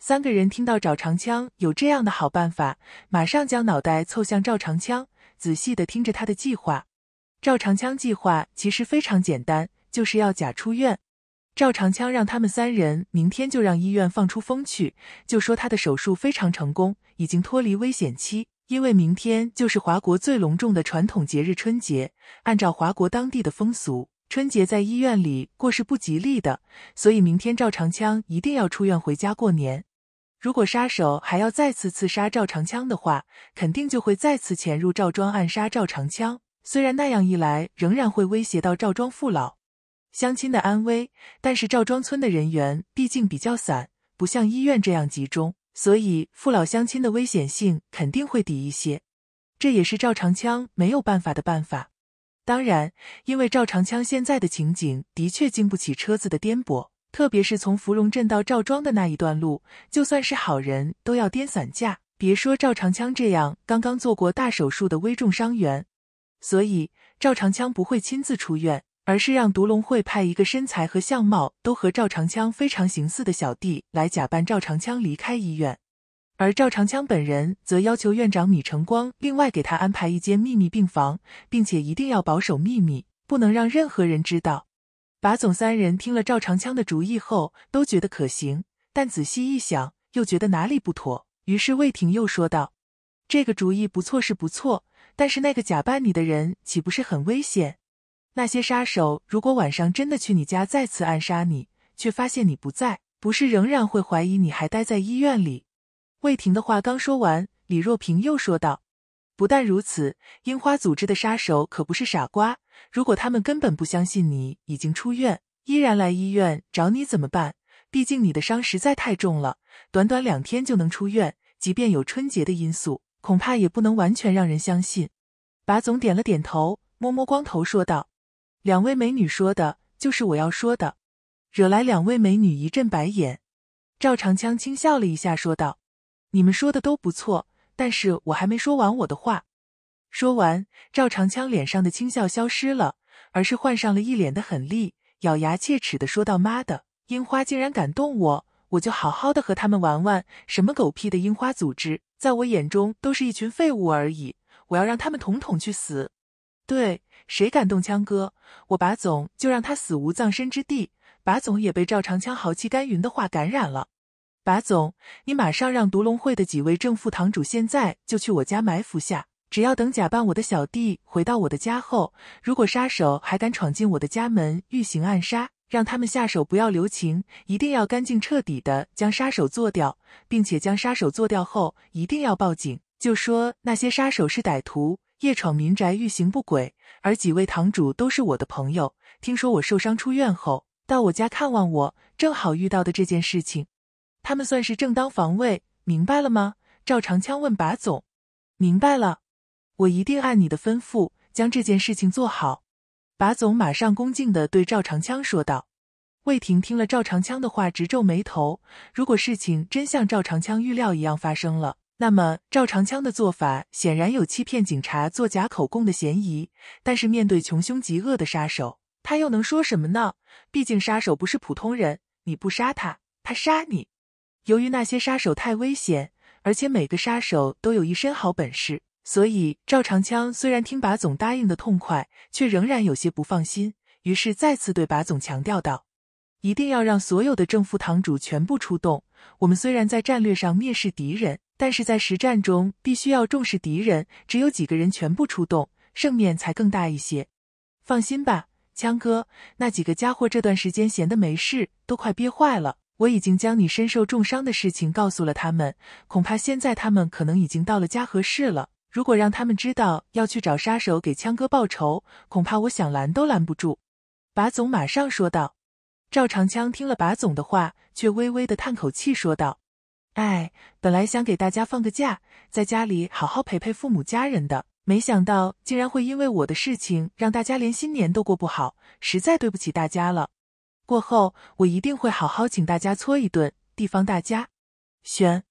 三个人听到赵长枪有这样的好办法，马上将脑袋凑向赵长枪，仔细地听着他的计划。赵长枪计划其实非常简单，就是要假出院。赵长枪让他们三人明天就让医院放出风去，就说他的手术非常成功，已经脱离危险期。因为明天就是华国最隆重的传统节日春节，按照华国当地的风俗，春节在医院里过是不吉利的，所以明天赵长枪一定要出院回家过年。如果杀手还要再次刺杀赵长枪的话，肯定就会再次潜入赵庄暗杀赵长枪。虽然那样一来仍然会威胁到赵庄父老、乡亲的安危，但是赵庄村的人员毕竟比较散，不像医院这样集中。所以父老乡亲的危险性肯定会低一些，这也是赵长枪没有办法的办法。当然，因为赵长枪现在的情景的确经不起车子的颠簸，特别是从芙蓉镇到赵庄的那一段路，就算是好人都要颠散架，别说赵长枪这样刚刚做过大手术的危重伤员。所以赵长枪不会亲自出院。而是让独龙会派一个身材和相貌都和赵长枪非常形似的小弟来假扮赵长枪离开医院，而赵长枪本人则要求院长米成光另外给他安排一间秘密病房，并且一定要保守秘密，不能让任何人知道。把总三人听了赵长枪的主意后，都觉得可行，但仔细一想，又觉得哪里不妥。于是魏廷又说道：“这个主意不错是不错，但是那个假扮你的人岂不是很危险？”那些杀手如果晚上真的去你家再次暗杀你，却发现你不在，不是仍然会怀疑你还待在医院里？魏婷的话刚说完，李若平又说道：“不但如此，樱花组织的杀手可不是傻瓜。如果他们根本不相信你已经出院，依然来医院找你怎么办？毕竟你的伤实在太重了，短短两天就能出院，即便有春节的因素，恐怕也不能完全让人相信。”把总点了点头，摸摸光头说道。两位美女说的就是我要说的，惹来两位美女一阵白眼。赵长枪轻笑了一下，说道：“你们说的都不错，但是我还没说完我的话。”说完，赵长枪脸上的轻笑消失了，而是换上了一脸的狠戾，咬牙切齿的说道：“妈的，樱花竟然敢动我，我就好好的和他们玩玩。什么狗屁的樱花组织，在我眼中都是一群废物而已。我要让他们统统去死。”对。谁敢动枪哥，我把总就让他死无葬身之地。把总也被赵长枪豪气干云的话感染了。把总，你马上让毒龙会的几位正副堂主现在就去我家埋伏下。只要等假扮我的小弟回到我的家后，如果杀手还敢闯进我的家门欲行暗杀，让他们下手不要留情，一定要干净彻底的将杀手做掉，并且将杀手做掉后一定要报警，就说那些杀手是歹徒。夜闯民宅，欲行不轨，而几位堂主都是我的朋友。听说我受伤出院后，到我家看望我，正好遇到的这件事情，他们算是正当防卫，明白了吗？赵长枪问把总。明白了，我一定按你的吩咐将这件事情做好。把总马上恭敬的对赵长枪说道。魏婷听了赵长枪的话，直皱眉头。如果事情真像赵长枪预料一样发生了。那么赵长枪的做法显然有欺骗警察、作假口供的嫌疑。但是面对穷凶极恶的杀手，他又能说什么呢？毕竟杀手不是普通人，你不杀他，他杀你。由于那些杀手太危险，而且每个杀手都有一身好本事，所以赵长枪虽然听把总答应的痛快，却仍然有些不放心。于是再次对把总强调道：“一定要让所有的正副堂主全部出动。我们虽然在战略上蔑视敌人。”但是在实战中，必须要重视敌人。只有几个人全部出动，胜面才更大一些。放心吧，枪哥，那几个家伙这段时间闲得没事，都快憋坏了。我已经将你身受重伤的事情告诉了他们，恐怕现在他们可能已经到了嘉禾市了。如果让他们知道要去找杀手给枪哥报仇，恐怕我想拦都拦不住。把总马上说道。赵长枪听了把总的话，却微微的叹口气说道。哎，本来想给大家放个假，在家里好好陪陪父母家人的，没想到竟然会因为我的事情让大家连新年都过不好，实在对不起大家了。过后我一定会好好请大家搓一顿，地方大家选。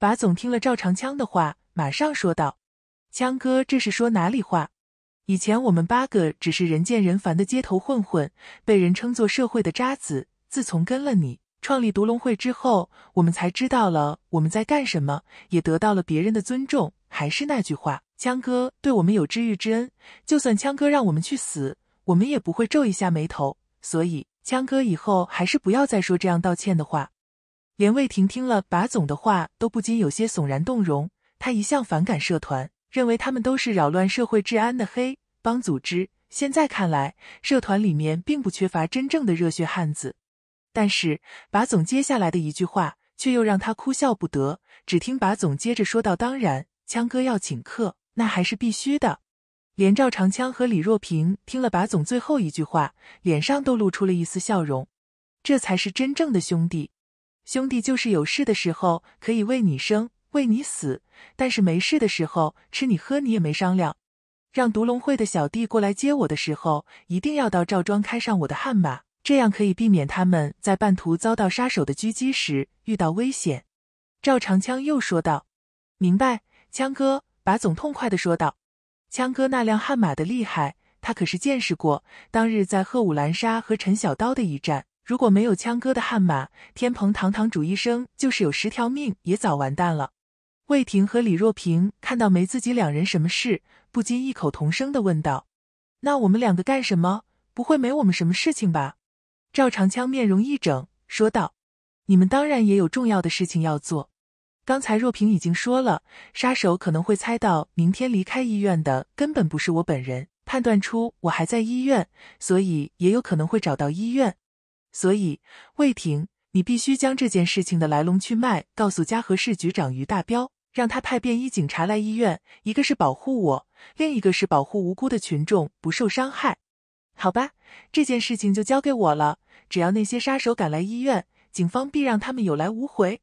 把总听了赵长枪的话，马上说道：“枪哥，这是说哪里话？以前我们八个只是人见人烦的街头混混，被人称作社会的渣子。自从跟了你。”创立独龙会之后，我们才知道了我们在干什么，也得到了别人的尊重。还是那句话，枪哥对我们有知遇之恩，就算枪哥让我们去死，我们也不会皱一下眉头。所以，枪哥以后还是不要再说这样道歉的话。连卫婷听了把总的话，都不禁有些悚然动容。他一向反感社团，认为他们都是扰乱社会治安的黑帮组织。现在看来，社团里面并不缺乏真正的热血汉子。但是，把总接下来的一句话却又让他哭笑不得。只听把总接着说道：“当然，枪哥要请客，那还是必须的。”连赵长枪和李若平听了把总最后一句话，脸上都露出了一丝笑容。这才是真正的兄弟。兄弟就是有事的时候可以为你生，为你死；但是没事的时候吃你喝你也没商量。让独龙会的小弟过来接我的时候，一定要到赵庄开上我的悍马。这样可以避免他们在半途遭到杀手的狙击时遇到危险。赵长枪又说道：“明白，枪哥。”把总痛快的说道：“枪哥那辆悍马的厉害，他可是见识过。当日在贺武兰沙和陈小刀的一战，如果没有枪哥的悍马，天蓬堂堂主一生就是有十条命也早完蛋了。”魏婷和李若平看到没自己两人什么事，不禁异口同声的问道：“那我们两个干什么？不会没我们什么事情吧？”赵长枪面容一整，说道：“你们当然也有重要的事情要做。刚才若萍已经说了，杀手可能会猜到明天离开医院的根本不是我本人，判断出我还在医院，所以也有可能会找到医院。所以，魏婷，你必须将这件事情的来龙去脉告诉嘉禾市局长于大彪，让他派便衣警察来医院，一个是保护我，另一个是保护无辜的群众不受伤害。”好吧，这件事情就交给我了。只要那些杀手赶来医院，警方必让他们有来无回。”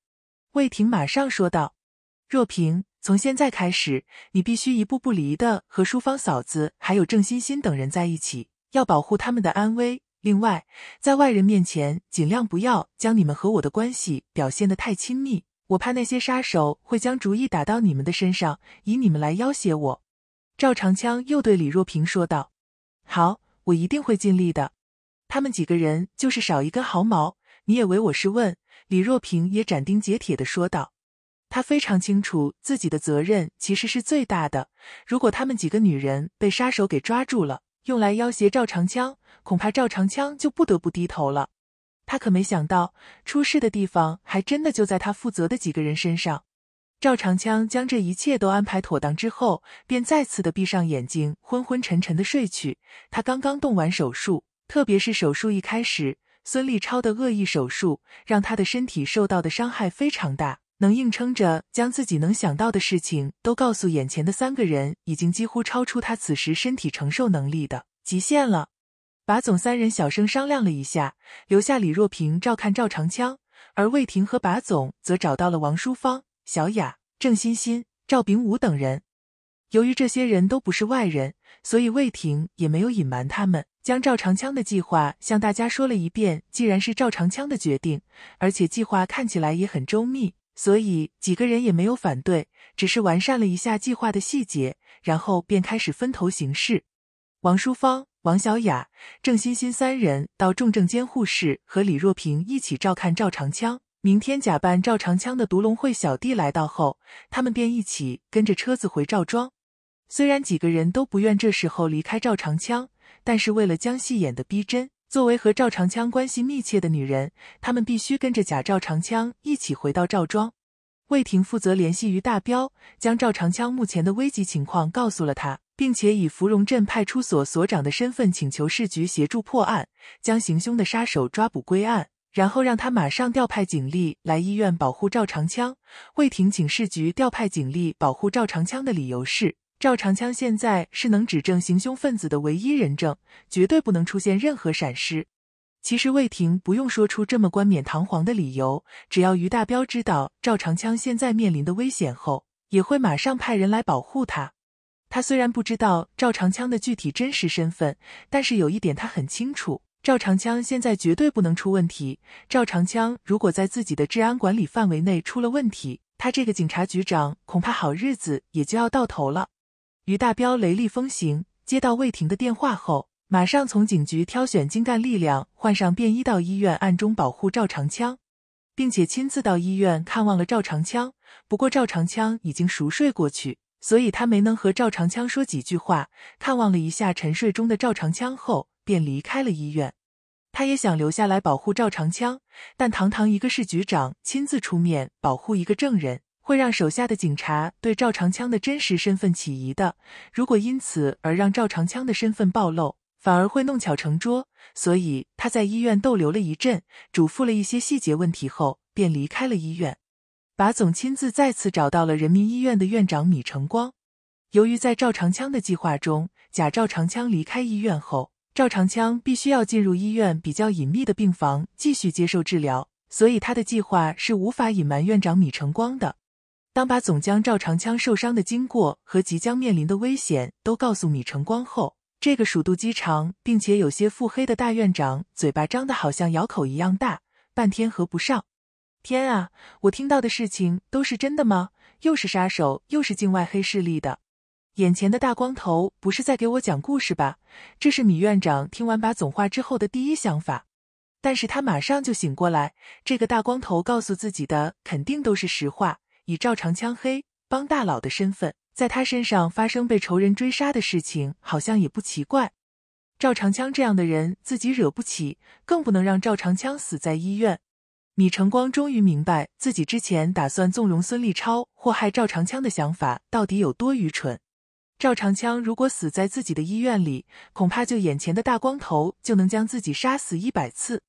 魏婷马上说道。“若平，从现在开始，你必须一步不离的和淑芳嫂子还有郑欣欣等人在一起，要保护他们的安危。另外，在外人面前，尽量不要将你们和我的关系表现的太亲密，我怕那些杀手会将主意打到你们的身上，以你们来要挟我。”赵长枪又对李若平说道。“好。”我一定会尽力的，他们几个人就是少一根毫毛，你也唯我是问。李若平也斩钉截铁的说道，他非常清楚自己的责任其实是最大的。如果他们几个女人被杀手给抓住了，用来要挟赵长枪，恐怕赵长枪就不得不低头了。他可没想到，出事的地方还真的就在他负责的几个人身上。赵长枪将这一切都安排妥当之后，便再次的闭上眼睛，昏昏沉沉的睡去。他刚刚动完手术，特别是手术一开始，孙立超的恶意手术让他的身体受到的伤害非常大，能硬撑着将自己能想到的事情都告诉眼前的三个人，已经几乎超出他此时身体承受能力的极限了。把总三人小声商量了一下，留下李若平照看赵长枪，而魏婷和把总则找到了王淑芳。小雅、郑欣欣、赵炳武等人，由于这些人都不是外人，所以魏婷也没有隐瞒他们，将赵长枪的计划向大家说了一遍。既然是赵长枪的决定，而且计划看起来也很周密，所以几个人也没有反对，只是完善了一下计划的细节，然后便开始分头行事。王淑芳、王小雅、郑欣欣三人到重症监护室和李若平一起照看赵长枪。明天假扮赵长枪的独龙会小弟来到后，他们便一起跟着车子回赵庄。虽然几个人都不愿这时候离开赵长枪，但是为了将戏演的逼真，作为和赵长枪关系密切的女人，他们必须跟着假赵长枪一起回到赵庄。魏婷负责联系于大彪，将赵长枪目前的危急情况告诉了他，并且以芙蓉镇派出所所长的身份请求市局协助破案，将行凶的杀手抓捕归案。然后让他马上调派警力来医院保护赵长枪。魏廷请市局调派警力保护赵长枪的理由是，赵长枪现在是能指证行凶分子的唯一人证，绝对不能出现任何闪失。其实魏婷不用说出这么冠冕堂皇的理由，只要于大彪知道赵长枪现在面临的危险后，也会马上派人来保护他。他虽然不知道赵长枪的具体真实身份，但是有一点他很清楚。赵长枪现在绝对不能出问题。赵长枪如果在自己的治安管理范围内出了问题，他这个警察局长恐怕好日子也就要到头了。于大彪雷厉风行，接到魏婷的电话后，马上从警局挑选精干力量，换上便衣到医院暗中保护赵长枪，并且亲自到医院看望了赵长枪。不过赵长枪已经熟睡过去，所以他没能和赵长枪说几句话。看望了一下沉睡中的赵长枪后。便离开了医院。他也想留下来保护赵长枪，但堂堂一个市局长亲自出面保护一个证人，会让手下的警察对赵长枪的真实身份起疑的。如果因此而让赵长枪的身份暴露，反而会弄巧成拙。所以他在医院逗留了一阵，嘱咐了一些细节问题后，便离开了医院。把总亲自再次找到了人民医院的院长米成光。由于在赵长枪的计划中，假赵长枪离开医院后。赵长枪必须要进入医院比较隐秘的病房继续接受治疗，所以他的计划是无法隐瞒院长米成光的。当把总将赵长枪受伤的经过和即将面临的危险都告诉米成光后，这个鼠肚鸡肠并且有些腹黑的大院长嘴巴张得好像咬口一样大，半天合不上。天啊，我听到的事情都是真的吗？又是杀手，又是境外黑势力的。眼前的大光头不是在给我讲故事吧？这是米院长听完把总话之后的第一想法，但是他马上就醒过来。这个大光头告诉自己的肯定都是实话。以赵长枪黑帮大佬的身份，在他身上发生被仇人追杀的事情，好像也不奇怪。赵长枪这样的人自己惹不起，更不能让赵长枪死在医院。米成光终于明白自己之前打算纵容孙立超祸害赵长枪的想法到底有多愚蠢。赵长枪如果死在自己的医院里，恐怕就眼前的大光头就能将自己杀死一百次。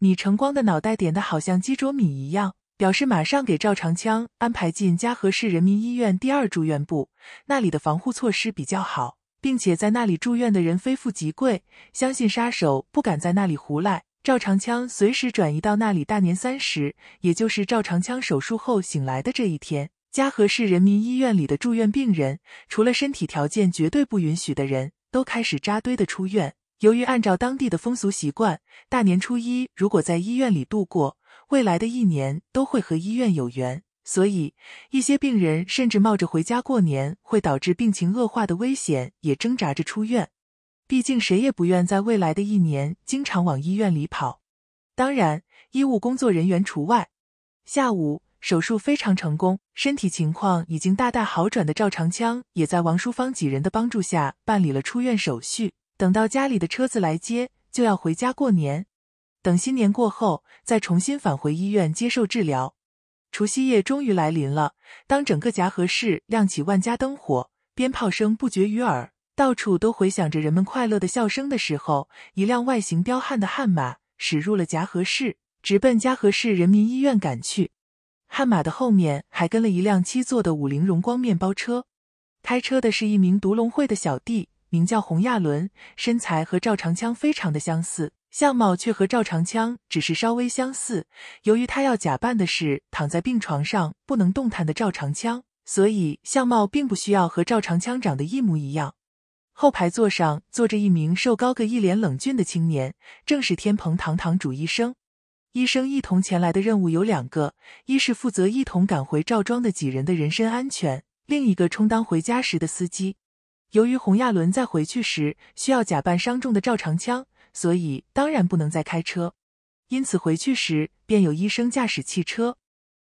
米成光的脑袋点的好像鸡啄米一样，表示马上给赵长枪安排进嘉禾市人民医院第二住院部，那里的防护措施比较好，并且在那里住院的人非富即贵，相信杀手不敢在那里胡来。赵长枪随时转移到那里。大年三十，也就是赵长枪手术后醒来的这一天。嘉禾市人民医院里的住院病人，除了身体条件绝对不允许的人，都开始扎堆的出院。由于按照当地的风俗习惯，大年初一如果在医院里度过，未来的一年都会和医院有缘，所以一些病人甚至冒着回家过年会导致病情恶化的危险，也挣扎着出院。毕竟谁也不愿在未来的一年经常往医院里跑，当然，医务工作人员除外。下午。手术非常成功，身体情况已经大大好转的赵长枪也在王淑芳几人的帮助下办理了出院手续。等到家里的车子来接，就要回家过年。等新年过后，再重新返回医院接受治疗。除夕夜终于来临了。当整个夹河市亮起万家灯火，鞭炮声不绝于耳，到处都回响着人们快乐的笑声的时候，一辆外形彪悍的悍马驶入了夹河市，直奔夹河市人民医院赶去。悍马的后面还跟了一辆七座的五菱荣光面包车，开车的是一名独龙会的小弟，名叫洪亚伦，身材和赵长枪非常的相似，相貌却和赵长枪只是稍微相似。由于他要假扮的是躺在病床上不能动弹的赵长枪，所以相貌并不需要和赵长枪长得一模一样。后排座上坐着一名瘦高个，一脸冷峻的青年，正是天蓬堂堂主医生。医生一同前来的任务有两个，一是负责一同赶回赵庄的几人的人身安全，另一个充当回家时的司机。由于洪亚伦在回去时需要假扮伤重的赵长枪，所以当然不能再开车，因此回去时便有医生驾驶汽车。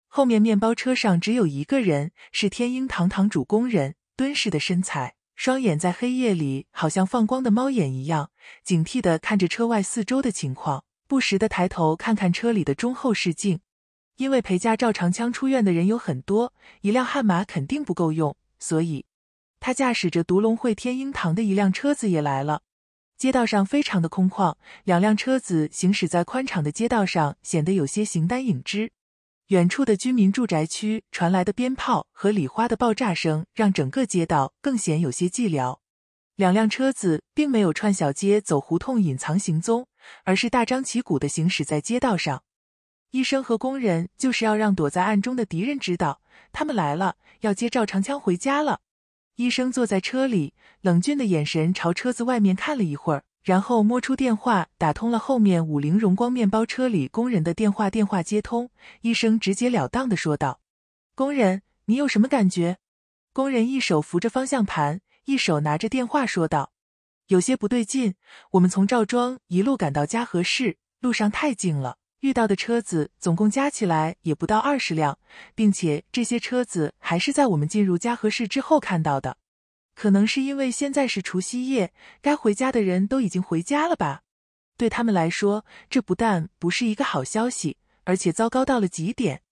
后面面包车上只有一个人，是天鹰堂堂主工人，敦实的身材，双眼在黑夜里好像放光的猫眼一样，警惕的看着车外四周的情况。不时的抬头看看车里的中后视镜，因为陪嫁赵长枪出院的人有很多，一辆悍马肯定不够用，所以他驾驶着独龙会天鹰堂的一辆车子也来了。街道上非常的空旷，两辆车子行驶在宽敞的街道上，显得有些形单影只。远处的居民住宅区传来的鞭炮和礼花的爆炸声，让整个街道更显有些寂寥。两辆车子并没有串小街走胡同隐藏行踪。而是大张旗鼓的行驶在街道上，医生和工人就是要让躲在暗中的敌人知道，他们来了，要接赵长枪回家了。医生坐在车里，冷峻的眼神朝车子外面看了一会儿，然后摸出电话，打通了后面五菱荣光面包车里工人的电话。电话接通，医生直截了当的说道：“工人，你有什么感觉？”工人一手扶着方向盘，一手拿着电话说道。有些不对劲，我们从赵庄一路赶到嘉禾市，路上太静了，遇到的车子总共加起来也不到二十辆，并且这些车子还是在我们进入嘉禾市之后看到的。可能是因为现在是除夕夜，该回家的人都已经回家了吧？对他们来说，这不但不是一个好消息，而且糟糕到了极点。